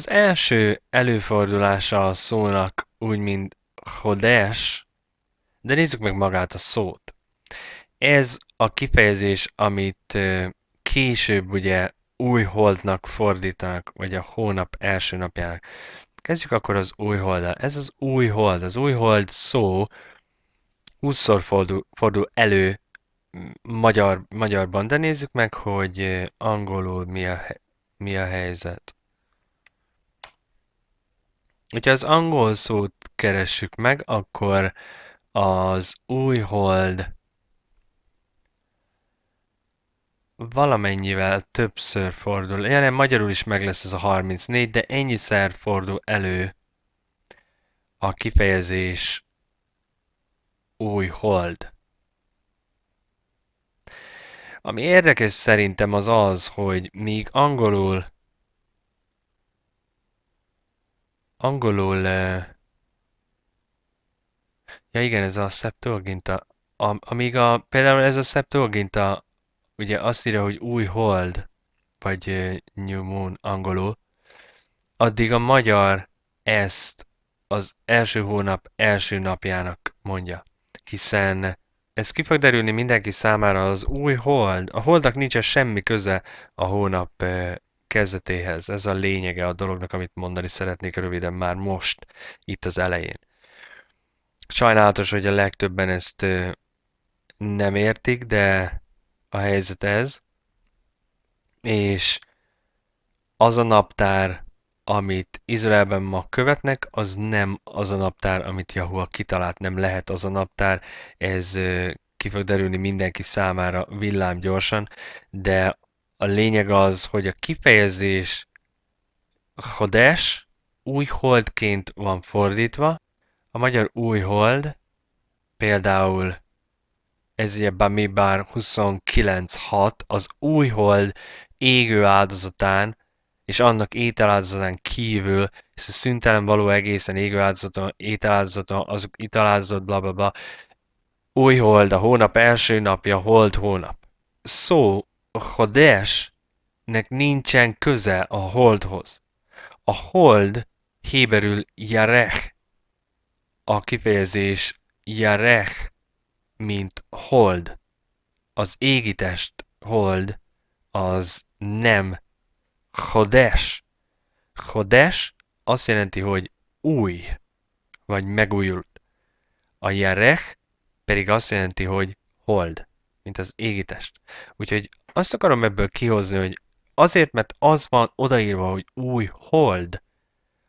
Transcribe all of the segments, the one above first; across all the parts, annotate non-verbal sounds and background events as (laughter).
Az első előfordulása a szónak úgy, mint hodes, de nézzük meg magát a szót. Ez a kifejezés, amit később ugye új holdnak fordítanak, vagy a hónap első napjának. Kezdjük akkor az új holddal. Ez az új hold. Az új hold szó 20 fordul, fordul elő magyar, magyarban, de nézzük meg, hogy angolul mi a, mi a helyzet. Hogyha az angol szót keressük meg, akkor az újhold valamennyivel többször fordul. Ja nem, magyarul is meg lesz ez a 34, de ennyiszer fordul elő a kifejezés új hold. Ami érdekes szerintem az az, hogy míg angolul Angolul... Ja igen, ez a Septuaginta. Am, amíg a, például ez a Septuaginta, ugye azt írja, hogy új hold, vagy new moon angolul, addig a magyar ezt az első hónap első napjának mondja, hiszen ez ki fog derülni mindenki számára, az új hold, a holdak nincsen semmi köze a hónap kezdetéhez. Ez a lényege a dolognak, amit mondani szeretnék röviden már most, itt az elején. Sajnálatos, hogy a legtöbben ezt nem értik, de a helyzet ez. És az a naptár, amit Izraelben ma követnek, az nem az a naptár, amit Yahua kitalált, nem lehet az a naptár, ez ki fog derülni mindenki számára villám gyorsan, de a lényeg az, hogy a kifejezés Hodes új holdként van fordítva. A magyar új hold például ez ugye Bamibár 29.6, az új hold égő áldozatán és annak ételáldozatán kívül, és a szüntelen való egészen égő áldozaton, ételáldozaton, azok italáldozat, bla bla bla, új hold, a hónap első napja, hold hónap. Szó a Hadesnek nincsen köze a Holdhoz. A Hold héberül Jarech. A kifejezés Jarech, mint Hold. Az égitest Hold az nem Hodes. Hodes azt jelenti, hogy új, vagy megújult. A Jarech pedig azt jelenti, hogy hold mint az égitest. Úgyhogy azt akarom ebből kihozni, hogy azért, mert az van odaírva, hogy új hold,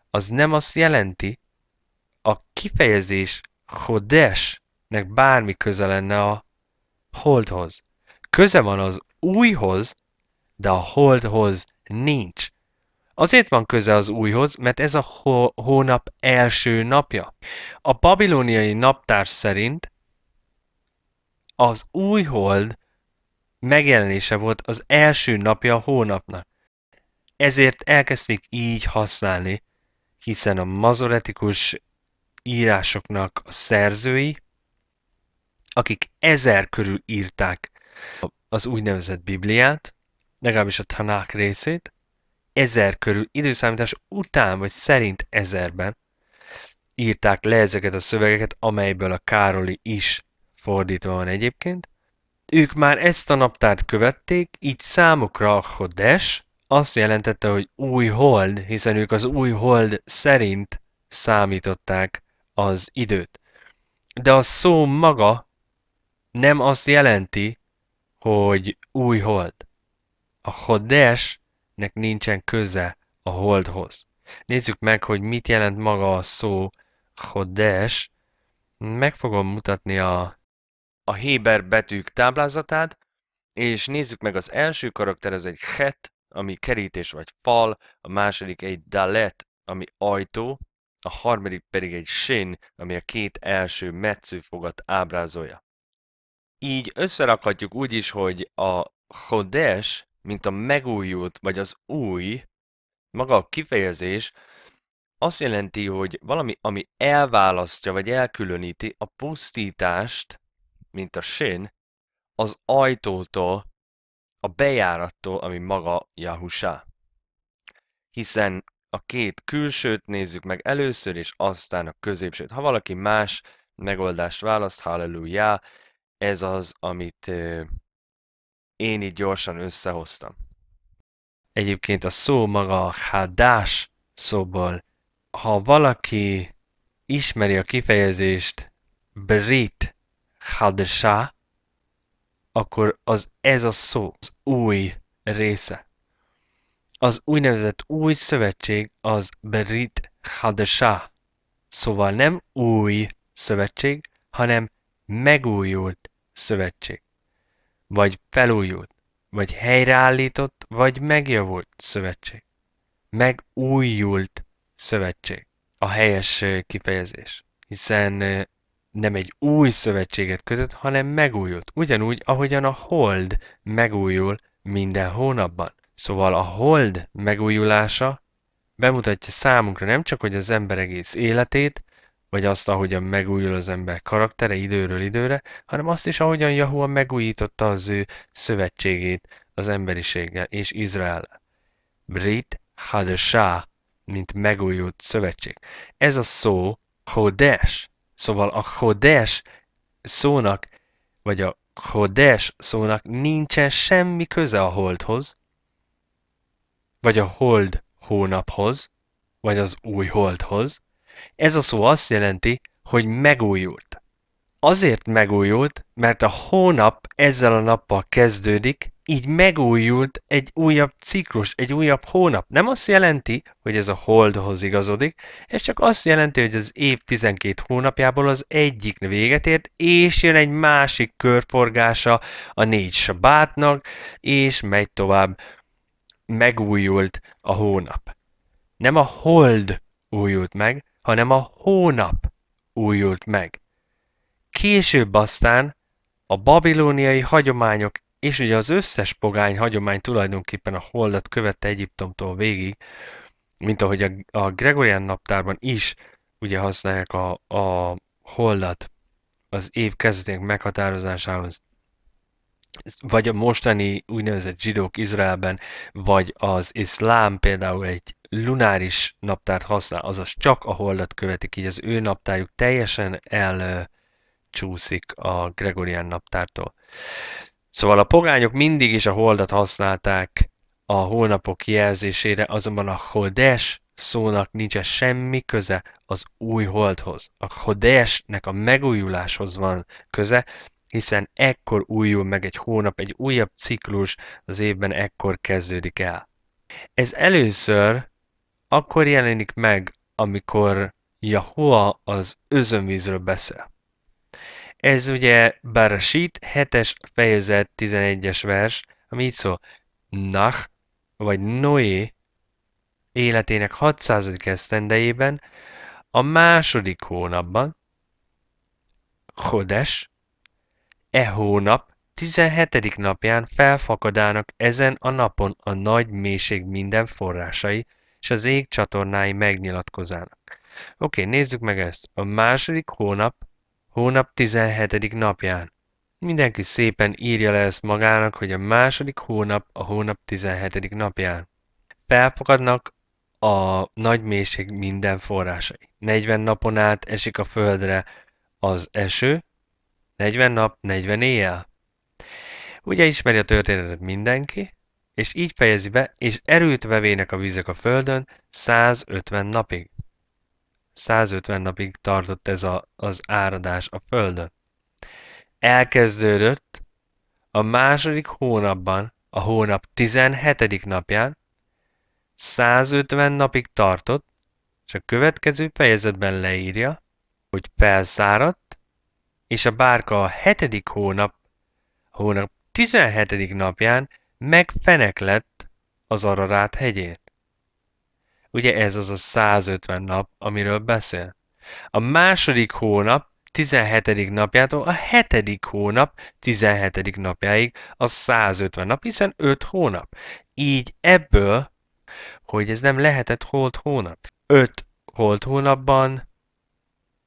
az nem azt jelenti, a kifejezés hodesnek bármi köze lenne a holdhoz. Köze van az újhoz, de a holdhoz nincs. Azért van köze az újhoz, mert ez a hónap első napja. A babiloniai naptár szerint az új hold megjelenése volt az első napja a hónapnak. Ezért elkezdték így használni, hiszen a mazoretikus írásoknak a szerzői, akik ezer körül írták az úgynevezett Bibliát, legalábbis a Tanák részét, ezer körül, időszámítás után vagy szerint ezerben írták le ezeket a szövegeket, amelyből a Károli is fordítva van egyébként, ők már ezt a naptárt követték, így számukra a Hodes azt jelentette, hogy új hold, hiszen ők az új hold szerint számították az időt. De a szó maga nem azt jelenti, hogy új hold. A Hodesnek nincsen köze a holdhoz. Nézzük meg, hogy mit jelent maga a szó Hodes. Meg fogom mutatni a a Héber betűk táblázatát, és nézzük meg az első karakter, ez egy het, ami kerítés vagy fal, a második egy dalet, ami ajtó, a harmadik pedig egy sin, ami a két első metszőfogat ábrázolja. Így összerakhatjuk úgy is, hogy a hodes, mint a megújult vagy az új, maga a kifejezés azt jelenti, hogy valami, ami elválasztja vagy elkülöníti a pusztítást mint a sin, az ajtótól, a bejárattól, ami maga Yahusha. Hiszen a két külsőt nézzük meg először, és aztán a középsőt. Ha valaki más megoldást választ, halleluja, ez az, amit én így gyorsan összehoztam. Egyébként a szó maga a hádás szóból, ha valaki ismeri a kifejezést brit hadesá, akkor az ez a szó, az új része. Az úgynevezett új szövetség az Berit Hadesá. Szóval nem új szövetség, hanem megújult szövetség. Vagy felújult, vagy helyreállított, vagy megjavult szövetség. Megújult szövetség. A helyes kifejezés. Hiszen nem egy új szövetséget kötött, hanem megújult. Ugyanúgy, ahogyan a hold megújul minden hónapban. Szóval a hold megújulása bemutatja számunkra nem csak, hogy az ember egész életét, vagy azt, ahogyan megújul az ember karaktere időről időre, hanem azt is, ahogyan Jahua megújította az ő szövetségét az emberiséggel és Izrael. Brit Hadesha, mint megújult szövetség. Ez a szó Hodesh, Szóval a Hodes szónak, vagy a Hodes szónak nincsen semmi köze a holdhoz, vagy a hold hónaphoz, vagy az új holdhoz. Ez a szó azt jelenti, hogy megújult. Azért megújult, mert a hónap ezzel a nappal kezdődik, így megújult egy újabb ciklus, egy újabb hónap. Nem azt jelenti, hogy ez a holdhoz igazodik, ez csak azt jelenti, hogy az év 12 hónapjából az egyik véget ért, és jön egy másik körforgása a négy sabátnak, és megy tovább. Megújult a hónap. Nem a hold újult meg, hanem a hónap újult meg. Később aztán a babilóniai hagyományok és ugye az összes pogány hagyomány tulajdonképpen a holdat követte Egyiptomtól végig, mint ahogy a, a Gregorian naptárban is ugye használják a, a holdat az év kezdetének meghatározásához, vagy a mostani úgynevezett zsidók Izraelben, vagy az iszlám például egy lunáris naptárt használ, azaz csak a holdat követik, így az ő naptárjuk teljesen elcsúszik a Gregorian naptártól. Szóval a pogányok mindig is a holdat használták a hónapok jelzésére, azonban a hodes szónak nincs -e semmi köze az új holdhoz. A hodesnek a megújuláshoz van köze, hiszen ekkor újul meg egy hónap, egy újabb ciklus az évben ekkor kezdődik el. Ez először akkor jelenik meg, amikor Jahua az özönvízről beszél. Ez ugye Barashit 7-es fejezet 11-es vers, ami így szól. Nach, vagy Noé életének 600. esztendejében, a második hónapban, Chodes e hónap 17. napján felfakadának ezen a napon a nagy mélység minden forrásai, és az ég csatornái megnyilatkozának. Oké, okay, nézzük meg ezt. A második hónap Hónap 17. napján. Mindenki szépen írja le ezt magának, hogy a második hónap a hónap 17. napján. Felfogadnak a nagy mélység minden forrásai. 40 napon át esik a földre az eső, 40 nap, 40 éjjel. Ugye ismeri a történetet mindenki, és így fejezi be, és erőt vevének a vizek a földön 150 napig. 150 napig tartott ez a, az áradás a Földön. Elkezdődött a második hónapban, a hónap 17. napján, 150 napig tartott, és a következő fejezetben leírja, hogy felszáradt, és a bárka a hetedik hónap, hónap 17. napján megfeneklett az Ararát hegyén. Ugye ez az a 150 nap, amiről beszél. A második hónap 17. napjától a 7. hónap 17. napjáig az 150 nap, hiszen 5 hónap. Így ebből, hogy ez nem lehetett holt hónap. 5 holt hónapban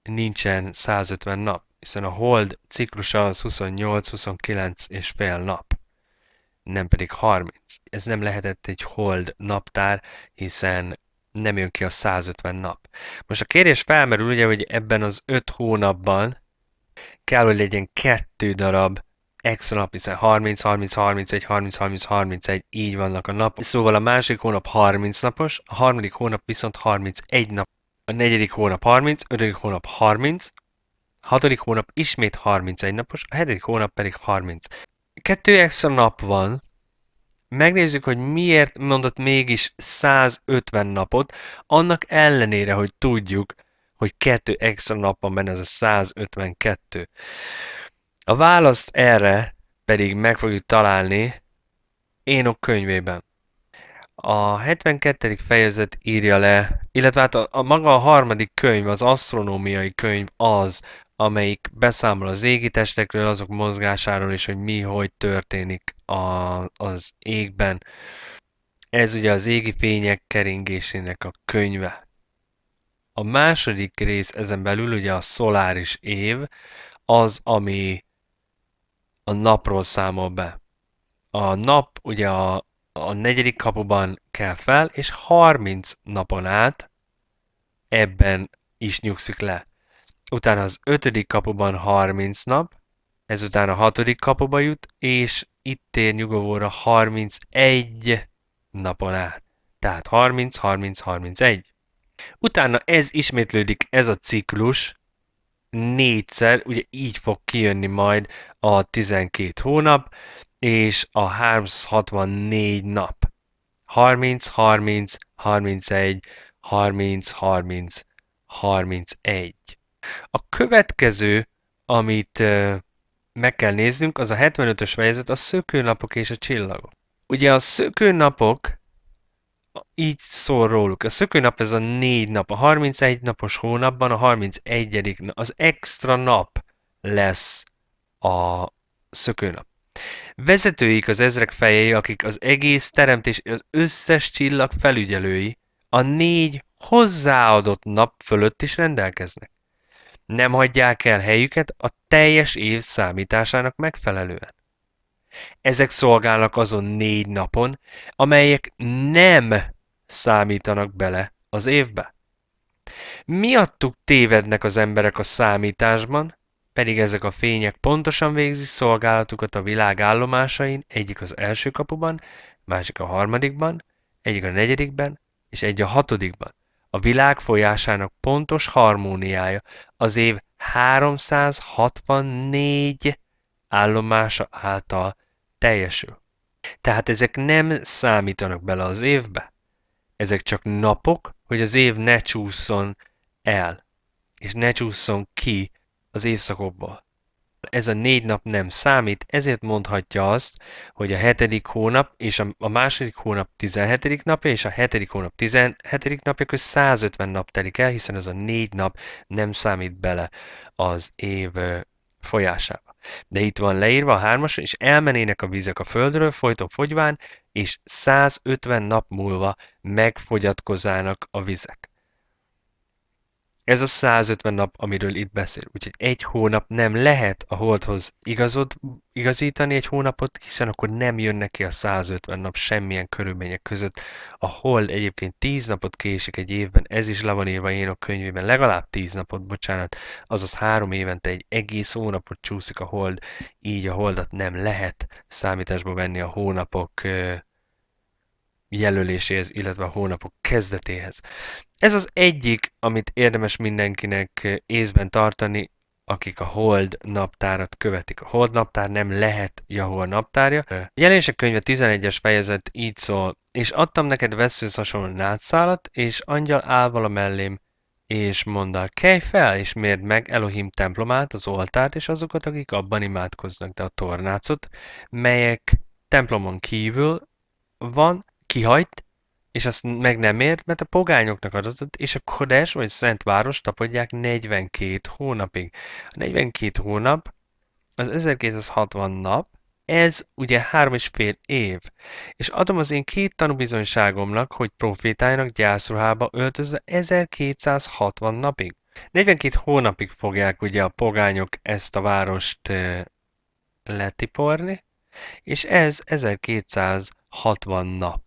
nincsen 150 nap, hiszen a hold ciklusa az 28-29 és fél nap, nem pedig 30. Ez nem lehetett egy hold naptár, hiszen nem jön ki a 150 nap. Most a kérdés felmerül ugye, hogy ebben az 5 hónapban kell, hogy legyen kettő darab extra nap, hiszen 30, 30, 31, 30, 30, 31, így vannak a napok. Szóval a másik hónap 30 napos, a harmadik hónap viszont 31 nap, a negyedik hónap 30, ötödik hónap 30, hatodik hónap ismét 31 napos, a hetedik hónap pedig 30. Kettő extra nap van, megnézzük, hogy miért mondott mégis 150 napot, annak ellenére, hogy tudjuk, hogy kettő extra nap van benne, ez a 152. A választ erre pedig meg fogjuk találni Énok könyvében. A 72. fejezet írja le, illetve hát a, a maga a harmadik könyv, az asztronómiai könyv az, amelyik beszámol az testekről, azok mozgásáról, és hogy mi, hogy történik a, az égben. Ez ugye az égi fények keringésének a könyve. A második rész ezen belül ugye a szoláris év, az, ami a napról számol be. A nap ugye a, a negyedik kapuban kell fel, és 30 napon át ebben is nyugszik le utána az ötödik kapuban 30 nap, ezután a hatodik kapuba jut, és itt tér nyugovóra 31 napon át. Tehát 30, 30, 31. Utána ez ismétlődik, ez a ciklus, négyszer, ugye így fog kijönni majd a 12 hónap, és a 364 nap. 30, 30, 31, 30, 30, 31. A következő, amit meg kell néznünk, az a 75-ös fejezet, a szökőnapok és a csillagok. Ugye a szökőnapok, így szól róluk, a szökőnap ez a négy nap, a 31 napos hónapban a 31. Nap, az extra nap lesz a szökőnap. Vezetőik az ezrek fejei, akik az egész teremtés, az összes csillag felügyelői, a négy hozzáadott nap fölött is rendelkeznek. Nem hagyják el helyüket a teljes év számításának megfelelően. Ezek szolgálnak azon négy napon, amelyek nem számítanak bele az évbe. Miattuk tévednek az emberek a számításban, pedig ezek a fények pontosan végzi szolgálatukat a világ állomásain, egyik az első kapuban, másik a harmadikban, egyik a negyedikben, és egy a hatodikban a világ folyásának pontos harmóniája, az év 364 állomása által teljesül. Tehát ezek nem számítanak bele az évbe, ezek csak napok, hogy az év ne csúszson el, és ne csúszson ki az évszakokból ez a négy nap nem számít, ezért mondhatja azt, hogy a hetedik hónap és a második hónap 17. napja és a hetedik hónap 17. napja köz 150 nap telik el, hiszen ez a négy nap nem számít bele az év folyásába. De itt van leírva a hármas, és elmenének a vizek a földről, folyton fogyván, és 150 nap múlva megfogyatkozának a vizek. Ez a 150 nap, amiről itt beszél. Úgyhogy egy hónap nem lehet a holdhoz igazod, igazítani egy hónapot, hiszen akkor nem jön neki a 150 nap semmilyen körülmények között. A hold egyébként 10 napot késik egy évben, ez is le van írva én a könyvében, legalább 10 napot, bocsánat, azaz három évente egy egész hónapot csúszik a hold, így a holdat nem lehet számításba venni a hónapok jelöléséhez, illetve a hónapok kezdetéhez. Ez az egyik, amit érdemes mindenkinek észben tartani, akik a Hold naptárat követik. A Hold naptár nem lehet a naptárja. A jelenések könyve 11-es fejezet így szól, és adtam neked veszősz hasonló nátszálat, és angyal áll vala mellém, és mondta, kelj fel, és mérd meg Elohim templomát, az oltárt, és azokat, akik abban imádkoznak, de a tornácot, melyek templomon kívül van, kihajt, és azt meg nem ért, mert a pogányoknak adott, és a Kodes vagy Szentváros tapadják 42 hónapig. A 42 hónap az 1260 nap, ez ugye három és fél év. És adom az én két tanúbizonyságomnak, hogy profétáljanak gyászruhába öltözve 1260 napig. 42 hónapig fogják ugye a pogányok ezt a várost letiporni, és ez 1260 nap.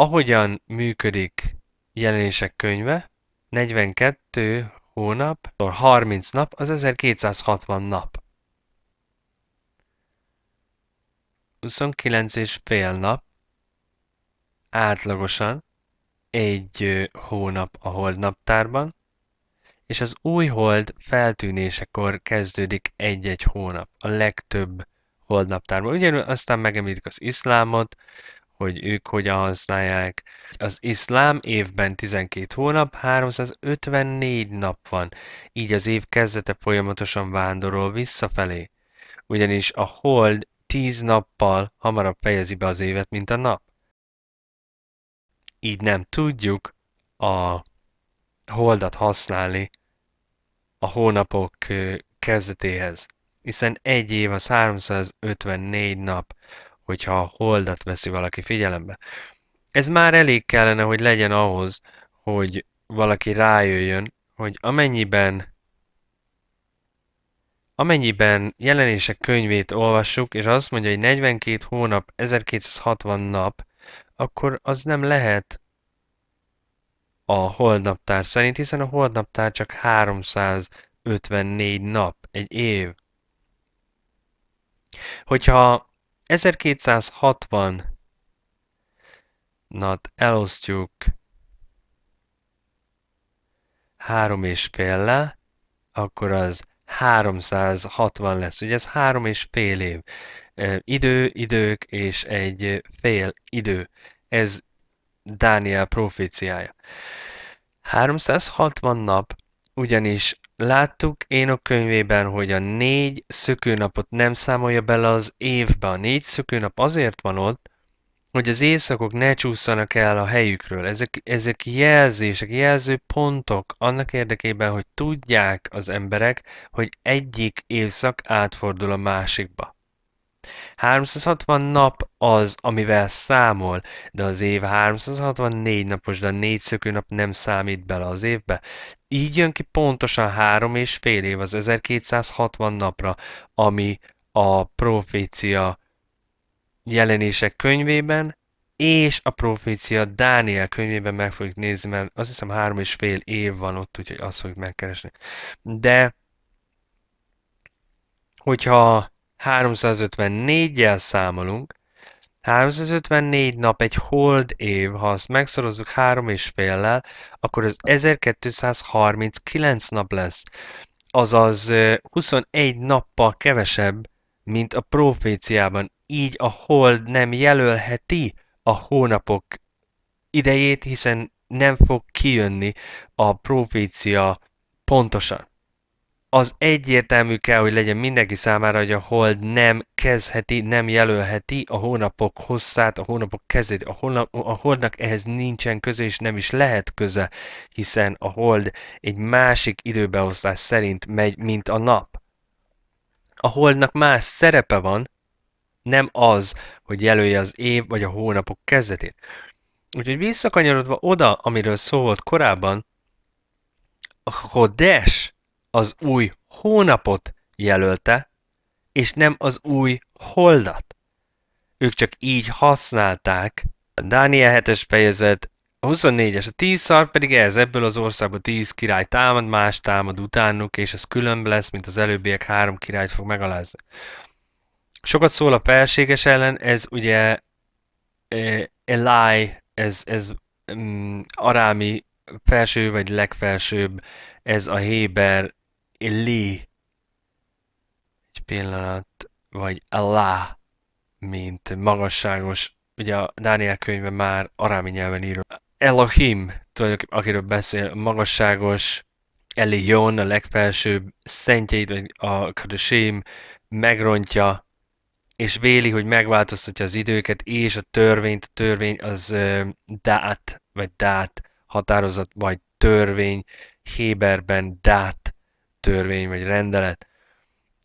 Ahogyan működik jelenések könyve, 42 hónap, 30 nap, az 1260 nap. 29 és fél nap átlagosan egy hónap a holdnaptárban, és az új hold feltűnésekor kezdődik egy-egy hónap a legtöbb holdnaptárban. Ugyanúgy aztán megemlítik az iszlámot, hogy ők hogyan használják. Az iszlám évben 12 hónap, 354 nap van, így az év kezdete folyamatosan vándorol visszafelé. Ugyanis a hold 10 nappal hamarabb fejezi be az évet, mint a nap. Így nem tudjuk a holdat használni a hónapok kezdetéhez, hiszen egy év az 354 nap, hogyha a holdat veszi valaki figyelembe. Ez már elég kellene, hogy legyen ahhoz, hogy valaki rájöjjön, hogy amennyiben amennyiben jelenések könyvét olvassuk, és azt mondja, hogy 42 hónap, 1260 nap, akkor az nem lehet a holdnaptár szerint, hiszen a holdnaptár csak 354 nap, egy év. Hogyha 1260 nat elosztjuk három és féllel, akkor az 360 lesz. Ugye ez három és fél év. E, idő, idők és egy fél idő. Ez Dániel proféciája. 360 nap, ugyanis Láttuk a könyvében, hogy a négy szökőnapot nem számolja bele az évbe. A négy szökőnap azért van ott, hogy az éjszakok ne csúszanak el a helyükről. Ezek, ezek jelzések, jelző pontok annak érdekében, hogy tudják az emberek, hogy egyik éjszak átfordul a másikba. 360 nap az, amivel számol, de az év 364 napos, de a négy szökőnap nem számít bele az évbe. Így jön ki pontosan három és fél év az 1260 napra, ami a profécia jelenések könyvében és a profécia Dániel könyvében meg fogjuk nézni, mert azt hiszem három és fél év van ott, úgyhogy azt fogjuk megkeresni. De hogyha 354-jel számolunk, 354 nap egy hold év, ha azt megszorozzuk három és féllel, akkor az 1239 nap lesz, azaz 21 nappal kevesebb, mint a proféciában. Így a hold nem jelölheti a hónapok idejét, hiszen nem fog kijönni a profécia pontosan az egyértelmű kell, hogy legyen mindenki számára, hogy a hold nem kezdheti, nem jelölheti a hónapok hosszát, a hónapok kezét. A, holnap, a holdnak ehhez nincsen köze, és nem is lehet köze, hiszen a hold egy másik időbeosztás szerint megy, mint a nap. A holdnak más szerepe van, nem az, hogy jelölje az év vagy a hónapok kezdetét. Úgyhogy visszakanyarodva oda, amiről szó volt korábban, a Hodes az új hónapot jelölte, és nem az új holdat. Ők csak így használták. A Dániel 7-es fejezet 24-es. A 10 szar pedig ez, ebből az országból 10 király támad, más támad utánuk, és ez különb lesz, mint az előbbiek három királyt fog megalázni. Sokat szól a felséges ellen, ez ugye Eli, e ez, ez mm, arámi felső vagy legfelsőbb, ez a Héber Eli. Egy pillanat, vagy Allah, mint magasságos. Ugye a Dániel könyve már arámi nyelven író. Elohim, tulajdonképpen akiről beszél, magasságos, Elion, a legfelsőbb szentjeit, vagy a Kadashim megrontja, és véli, hogy megváltoztatja az időket, és a törvényt, a törvény az uh, dát, vagy dát határozat, vagy törvény, Héberben dát törvény vagy rendelet.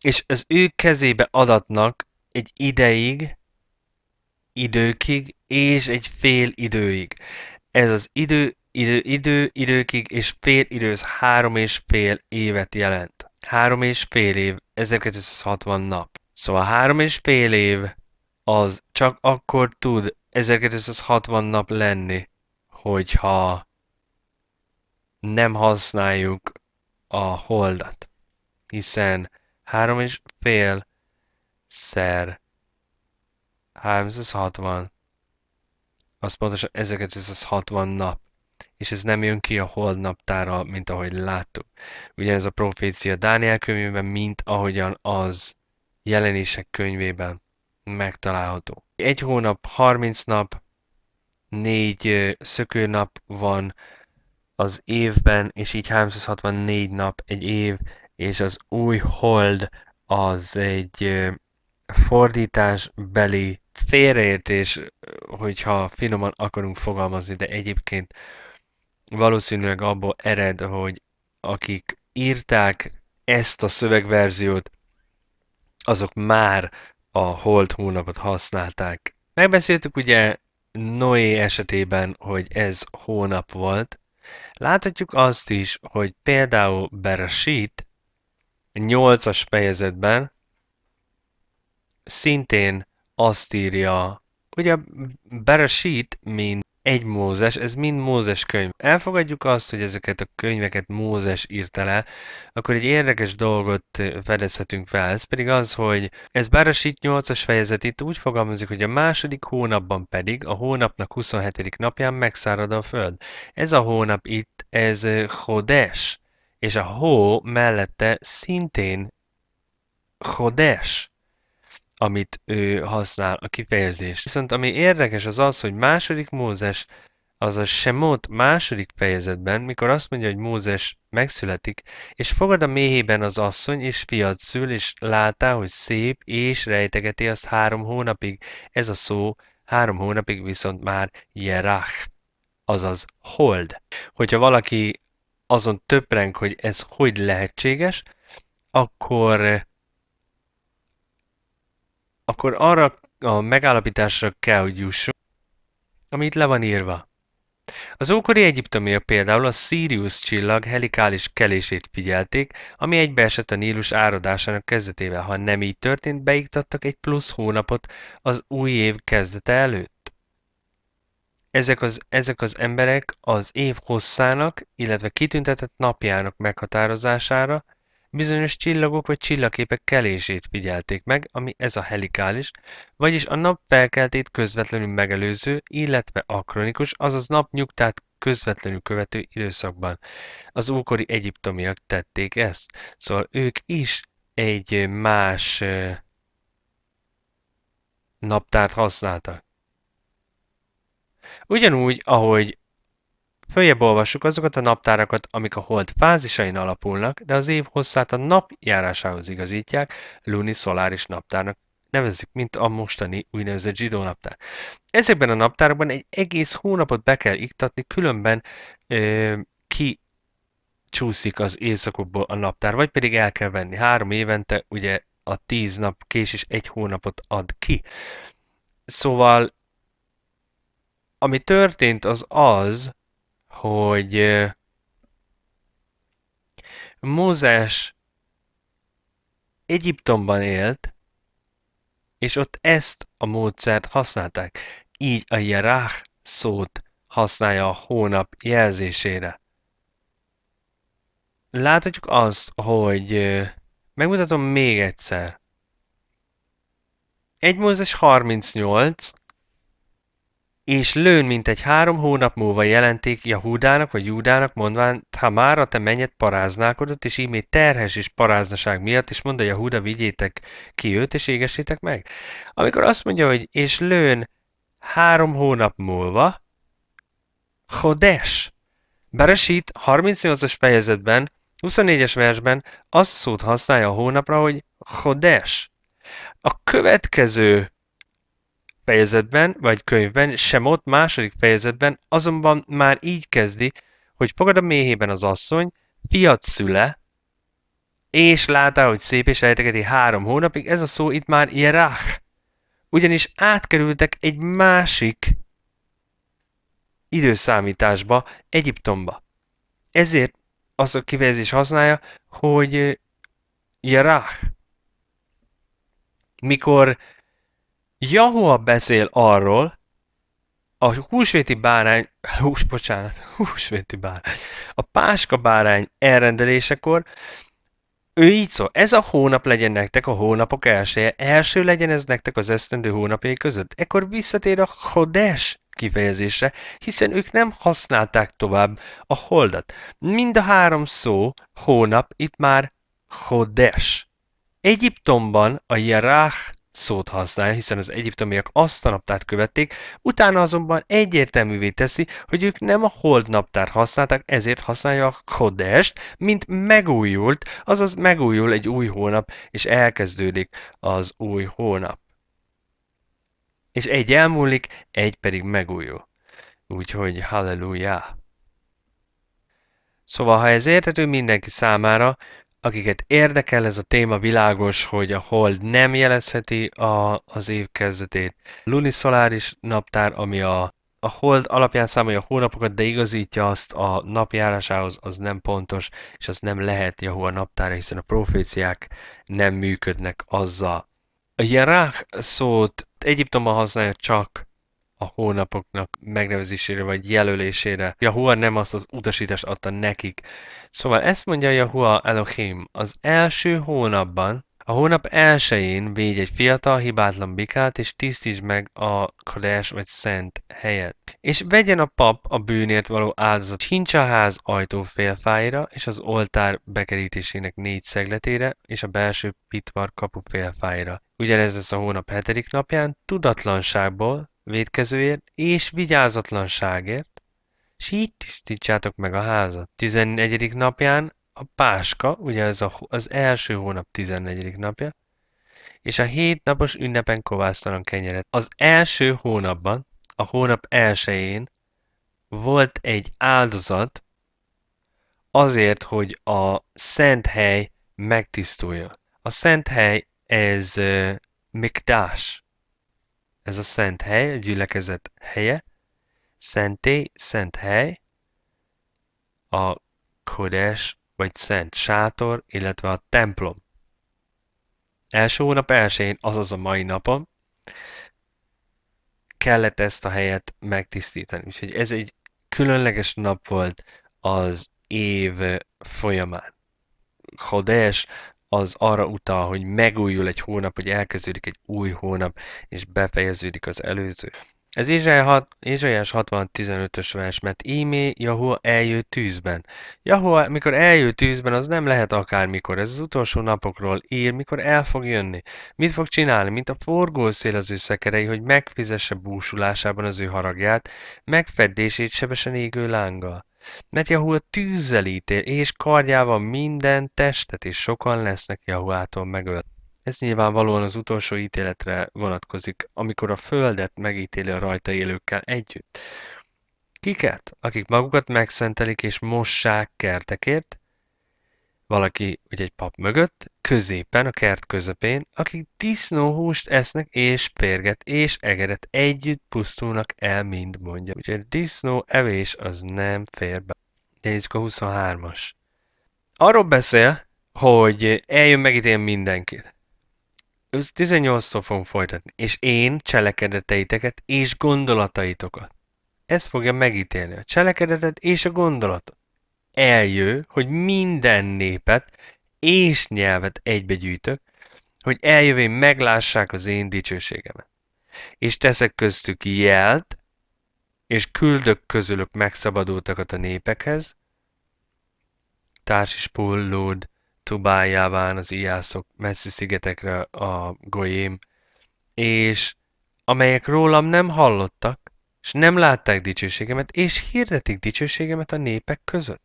És az ő kezébe adatnak egy ideig, időkig és egy fél időig. Ez az idő, idő, idő, időkig és fél idő, ez három és fél évet jelent. Három és fél év, 1260 nap. Szóval három és fél év az csak akkor tud 1260 nap lenni, hogyha nem használjuk a holdat, hiszen három és fél szer 360, az pontosan 1960 nap, és ez nem jön ki a hold naptára, mint ahogy láttuk. Ugyanez a profécia Dániel könyvében, mint ahogyan az jelenések könyvében megtalálható. Egy hónap, 30 nap, négy szökőnap van, az évben, és így 364 nap egy év, és az új hold az egy fordításbeli félreértés, hogyha finoman akarunk fogalmazni, de egyébként valószínűleg abból ered, hogy akik írták ezt a szövegverziót, azok már a hold hónapot használták. Megbeszéltük ugye Noé esetében, hogy ez hónap volt, Láthatjuk azt is, hogy például Bereshit 8-as fejezetben szintén azt írja, ugye Bereshit, mint egy Mózes, ez mind Mózes könyv. Elfogadjuk azt, hogy ezeket a könyveket Mózes írta le, akkor egy érdekes dolgot fedezhetünk fel, ez pedig az, hogy ez bár a sít 8-as fejezet itt úgy fogalmazik, hogy a második hónapban pedig, a hónapnak 27. napján megszárad a föld. Ez a hónap itt, ez Hodes, és a hó mellette szintén Hodes amit ő használ, a kifejezés. Viszont ami érdekes az az, hogy második Mózes, a Semot második fejezetben, mikor azt mondja, hogy Mózes megszületik, és fogad a méhében az asszony, és fiat szül, és látá, hogy szép, és rejtegeti azt három hónapig. Ez a szó három hónapig viszont már jerach, azaz hold. Hogyha valaki azon töpreng, hogy ez hogy lehetséges, akkor akkor arra a megállapításra kell, hogy jussunk, amit le van írva. Az ókori egyiptomiak például a Sirius csillag helikális kelését figyelték, ami egybeesett a Nílus áradásának kezdetével. Ha nem így történt, beiktattak egy plusz hónapot az új év kezdete előtt. Ezek az, ezek az emberek az év hosszának, illetve kitüntetett napjának meghatározására Bizonyos csillagok vagy csillagképek kelését figyelték meg, ami ez a helikális, vagyis a nap felkeltét közvetlenül megelőző, illetve akronikus, azaz nap nyugtát közvetlenül követő időszakban. Az ókori egyiptomiak tették ezt, szóval ők is egy más naptárt használtak. Ugyanúgy, ahogy Följebb olvassuk azokat a naptárakat, amik a hold fázisain alapulnak, de az év hosszát a nap járásához igazítják, luni szoláris naptárnak nevezzük, mint a mostani úgynevezett zsidó naptár. Ezekben a naptárakban egy egész hónapot be kell iktatni, különben ö, ki csúszik az éjszakokból a naptár, vagy pedig el kell venni. Három évente ugye a tíz nap késés egy hónapot ad ki. Szóval ami történt az az, hogy Mózes Egyiptomban élt, és ott ezt a módszert használták. Így a jerach szót használja a hónap jelzésére. Láthatjuk azt, hogy megmutatom még egyszer. 1 Mózes 38, és lőn mint egy három hónap múlva jelenték Jahúdának vagy Júdának, mondván, ha már a te menyed paráználkodott, és ímé terhes és paráznaság miatt, és mondja Jahúda, vigyétek ki őt, és égessétek meg. Amikor azt mondja, hogy és lőn három hónap múlva, Hodes. Beresít 38-as fejezetben, 24-es versben azt szót használja a hónapra, hogy Hodes. A következő fejezetben, vagy könyvben, sem ott második fejezetben, azonban már így kezdi, hogy fogad a méhében az asszony, fiat szüle, és látá, hogy szép és eltegeti három hónapig, ez a szó itt már jerach. Ugyanis átkerültek egy másik időszámításba, Egyiptomba. Ezért az a kifejezés használja, hogy jerach. Mikor Jahua beszél arról, a húsvéti bárány, hús, bocsánat, (laughs) húsvéti bárány, a páska bárány elrendelésekor, ő így szól, ez a hónap legyen nektek a hónapok elsője, első legyen ez nektek az esztendő hónapé között. Ekkor visszatér a Hodes kifejezésre, hiszen ők nem használták tovább a holdat. Mind a három szó, hónap, itt már Hodes. Egyiptomban a Jerach szót használja, hiszen az egyiptomiak azt a naptárt követték, utána azonban egyértelművé teszi, hogy ők nem a hold naptárt használták, ezért használja a kodest, mint megújult, azaz megújul egy új hónap, és elkezdődik az új hónap. És egy elmúlik, egy pedig megújul. Úgyhogy halleluja! Szóval, ha ez érthető mindenki számára, akiket érdekel ez a téma, világos, hogy a Hold nem jelezheti a, az év kezdetét. Lunisoláris naptár, ami a, a Hold alapján számolja a hónapokat, de igazítja azt a napjárásához, az nem pontos, és az nem lehet Yahoo naptára, hiszen a proféciák nem működnek azzal. A Jerach szót Egyiptomban használja csak a hónapoknak megnevezésére vagy jelölésére. Yahua nem azt az utasítást adta nekik. Szóval ezt mondja Yahua Elohim, az első hónapban, a hónap elsőjén védj egy fiatal, hibátlan bikát, és tisztítsd meg a kodás vagy szent helyet. És vegyen a pap a bűnért való áldozat hincs a ház ajtó félfájra, és az oltár bekerítésének négy szegletére, és a belső pitvar kapu félfájra. Ugyanez lesz a hónap hetedik napján, tudatlanságból, védkezőért és vigyázatlanságért, és így tisztítsátok meg a házat. 14. napján a páska, ugye ez a, az első hónap 14. napja, és a hét napos ünnepen kovásztalan kenyeret. Az első hónapban, a hónap elsőjén volt egy áldozat azért, hogy a szent hely megtisztulja. A szent hely ez uh, Mikdás, ez a szent hely, a gyülekezet helye, szenté, szent hely, a kodes, vagy szent sátor, illetve a templom. Első hónap elsőjén, azaz a mai napon, kellett ezt a helyet megtisztítani. Úgyhogy ez egy különleges nap volt az év folyamán. Kodes az arra utal, hogy megújul egy hónap, hogy elkezdődik egy új hónap, és befejeződik az előző. Ez Ézsaiás 15 ös vers, mert ímé Jahua eljött tűzben. Jahua, mikor eljött tűzben, az nem lehet akármikor, ez az utolsó napokról ír, mikor el fog jönni. Mit fog csinálni, mint a forgószél az ő szekerei, hogy megfizesse búsulásában az ő haragját, megfeddését sebesen égő lánggal. Mert Jahúl tűzzel ítél, és kardjával minden testet, és sokan lesznek Jahúától megölt. Ez nyilvánvalóan az utolsó ítéletre vonatkozik, amikor a Földet megítéli a rajta élőkkel együtt. Kiket? Akik magukat megszentelik és mossák kertekért, valaki ugye egy pap mögött, középen, a kert közepén, akik disznóhúst esznek, és pérget, és egeret együtt pusztulnak el, mind mondja. Úgyhogy disznó evés az nem fér be. Nézzük a 23-as. Arról beszél, hogy eljön megítélni mindenkit. 18-szor fogom folytatni. És én cselekedeteiteket és gondolataitokat. Ez fogja megítélni a cselekedetet és a gondolatot eljő, hogy minden népet és nyelvet egybegyűjtök, hogy eljövén meglássák az én dicsőségemet. És teszek köztük jelt, és küldök közülük megszabadultakat a népekhez, társis Pullód tubájáván az iászok messzi szigetekre a golyém, és amelyek rólam nem hallottak, és nem látták dicsőségemet, és hirdetik dicsőségemet a népek között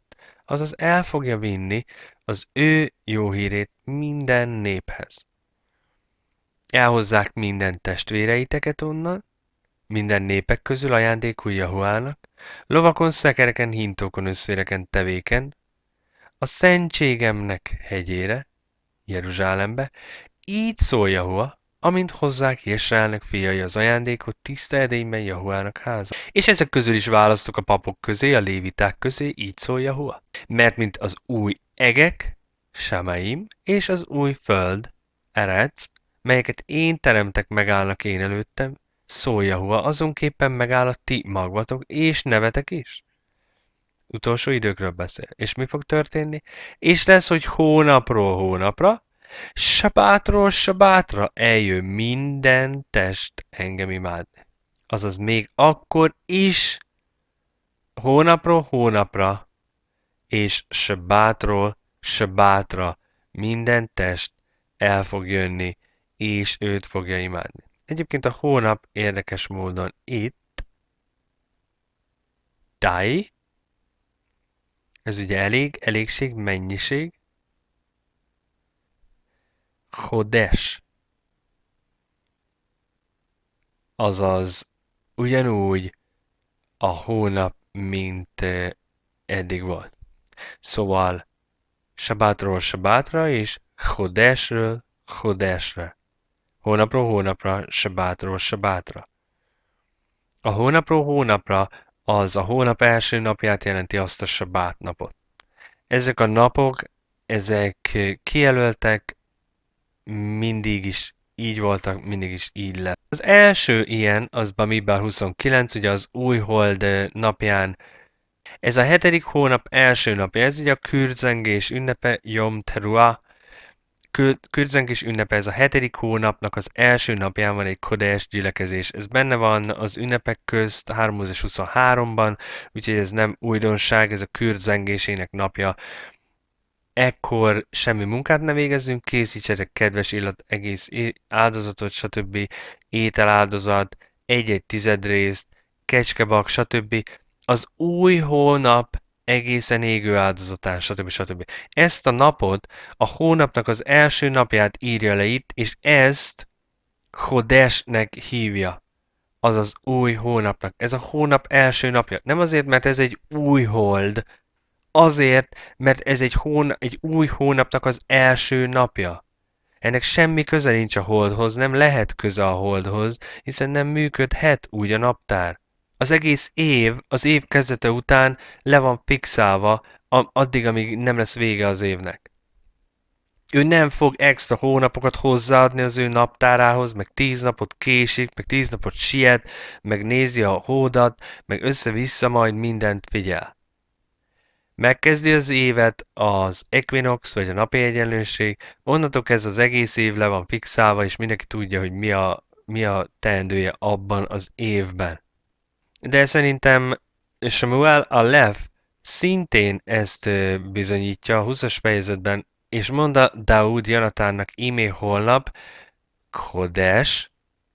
azaz el fogja vinni az ő jó hírét minden néphez. Elhozzák minden testvéreiteket onnan, minden népek közül ajándékul Jahuának, lovakon, szekereken, hintókon, összéreken, tevéken, a szentségemnek hegyére, Jeruzsálembe, így szól Jahua, Amint hozzák Jésraelnek fiai az ajándékot, tiszta edényben Jahuának háza. És ezek közül is választok a papok közé, a léviták közé, így szól Jahua. Mert mint az új egek, Samaim, és az új föld, Erec, melyeket én teremtek megállnak én előttem, szól Jahua, azonképpen megáll a ti magvatok és nevetek is. Utolsó időkről beszél. És mi fog történni? És lesz, hogy hónapról hónapra, Sabátról sabátra eljön minden test engem imádni. Azaz még akkor is hónapról hónapra és sabátról sabátra minden test el fog jönni, és őt fogja imádni. Egyébként a hónap érdekes módon itt dai, ez ugye elég, elégség, mennyiség, Chodesh, azaz ugyanúgy a hónap, mint eddig volt. Szóval sabátról sabátra és Chodesről Chodesre. Hónapról hónapra, sabátról sabátra. A hónapról hónapra az a hónap első napját jelenti azt a sabát napot. Ezek a napok, ezek kijelöltek mindig is így voltak, mindig is így le. Az első ilyen, az Bamibar 29, ugye az hold napján. Ez a hetedik hónap első napja, ez ugye a kürzengés ünnepe, Yom Teruah, Kürzengés ünnepe, ez a hetedik hónapnak az első napján van egy kodes gyülekezés. Ez benne van az ünnepek közt 23 ban úgyhogy ez nem újdonság, ez a kürzengésének napja ekkor semmi munkát ne végezzünk, készítsetek kedves illat, egész áldozatot, stb. ételáldozat, egy-egy tizedrészt, kecskebak, stb. Az új hónap egészen égő áldozatán, stb. stb. Ezt a napot, a hónapnak az első napját írja le itt, és ezt Hodesnek hívja. Azaz új hónapnak. Ez a hónap első napja. Nem azért, mert ez egy új hold, Azért, mert ez egy, hóna, egy új hónapnak az első napja. Ennek semmi köze nincs a holdhoz, nem lehet köze a holdhoz, hiszen nem működhet úgy a naptár. Az egész év, az év kezdete után le van fixálva, addig, amíg nem lesz vége az évnek. Ő nem fog extra hónapokat hozzáadni az ő naptárához, meg tíz napot késik, meg tíz napot siet, meg nézi a hódat, meg össze-vissza majd mindent figyel. Megkezdi az évet az Equinox, vagy a napi egyenlőség, onnantól ez az egész év le van fixálva, és mindenki tudja, hogy mi a, mi a teendője abban az évben. De szerintem Samuel a Lev szintén ezt bizonyítja a 20-as fejezetben, és mondta Daud e-mail holnap, Kodes,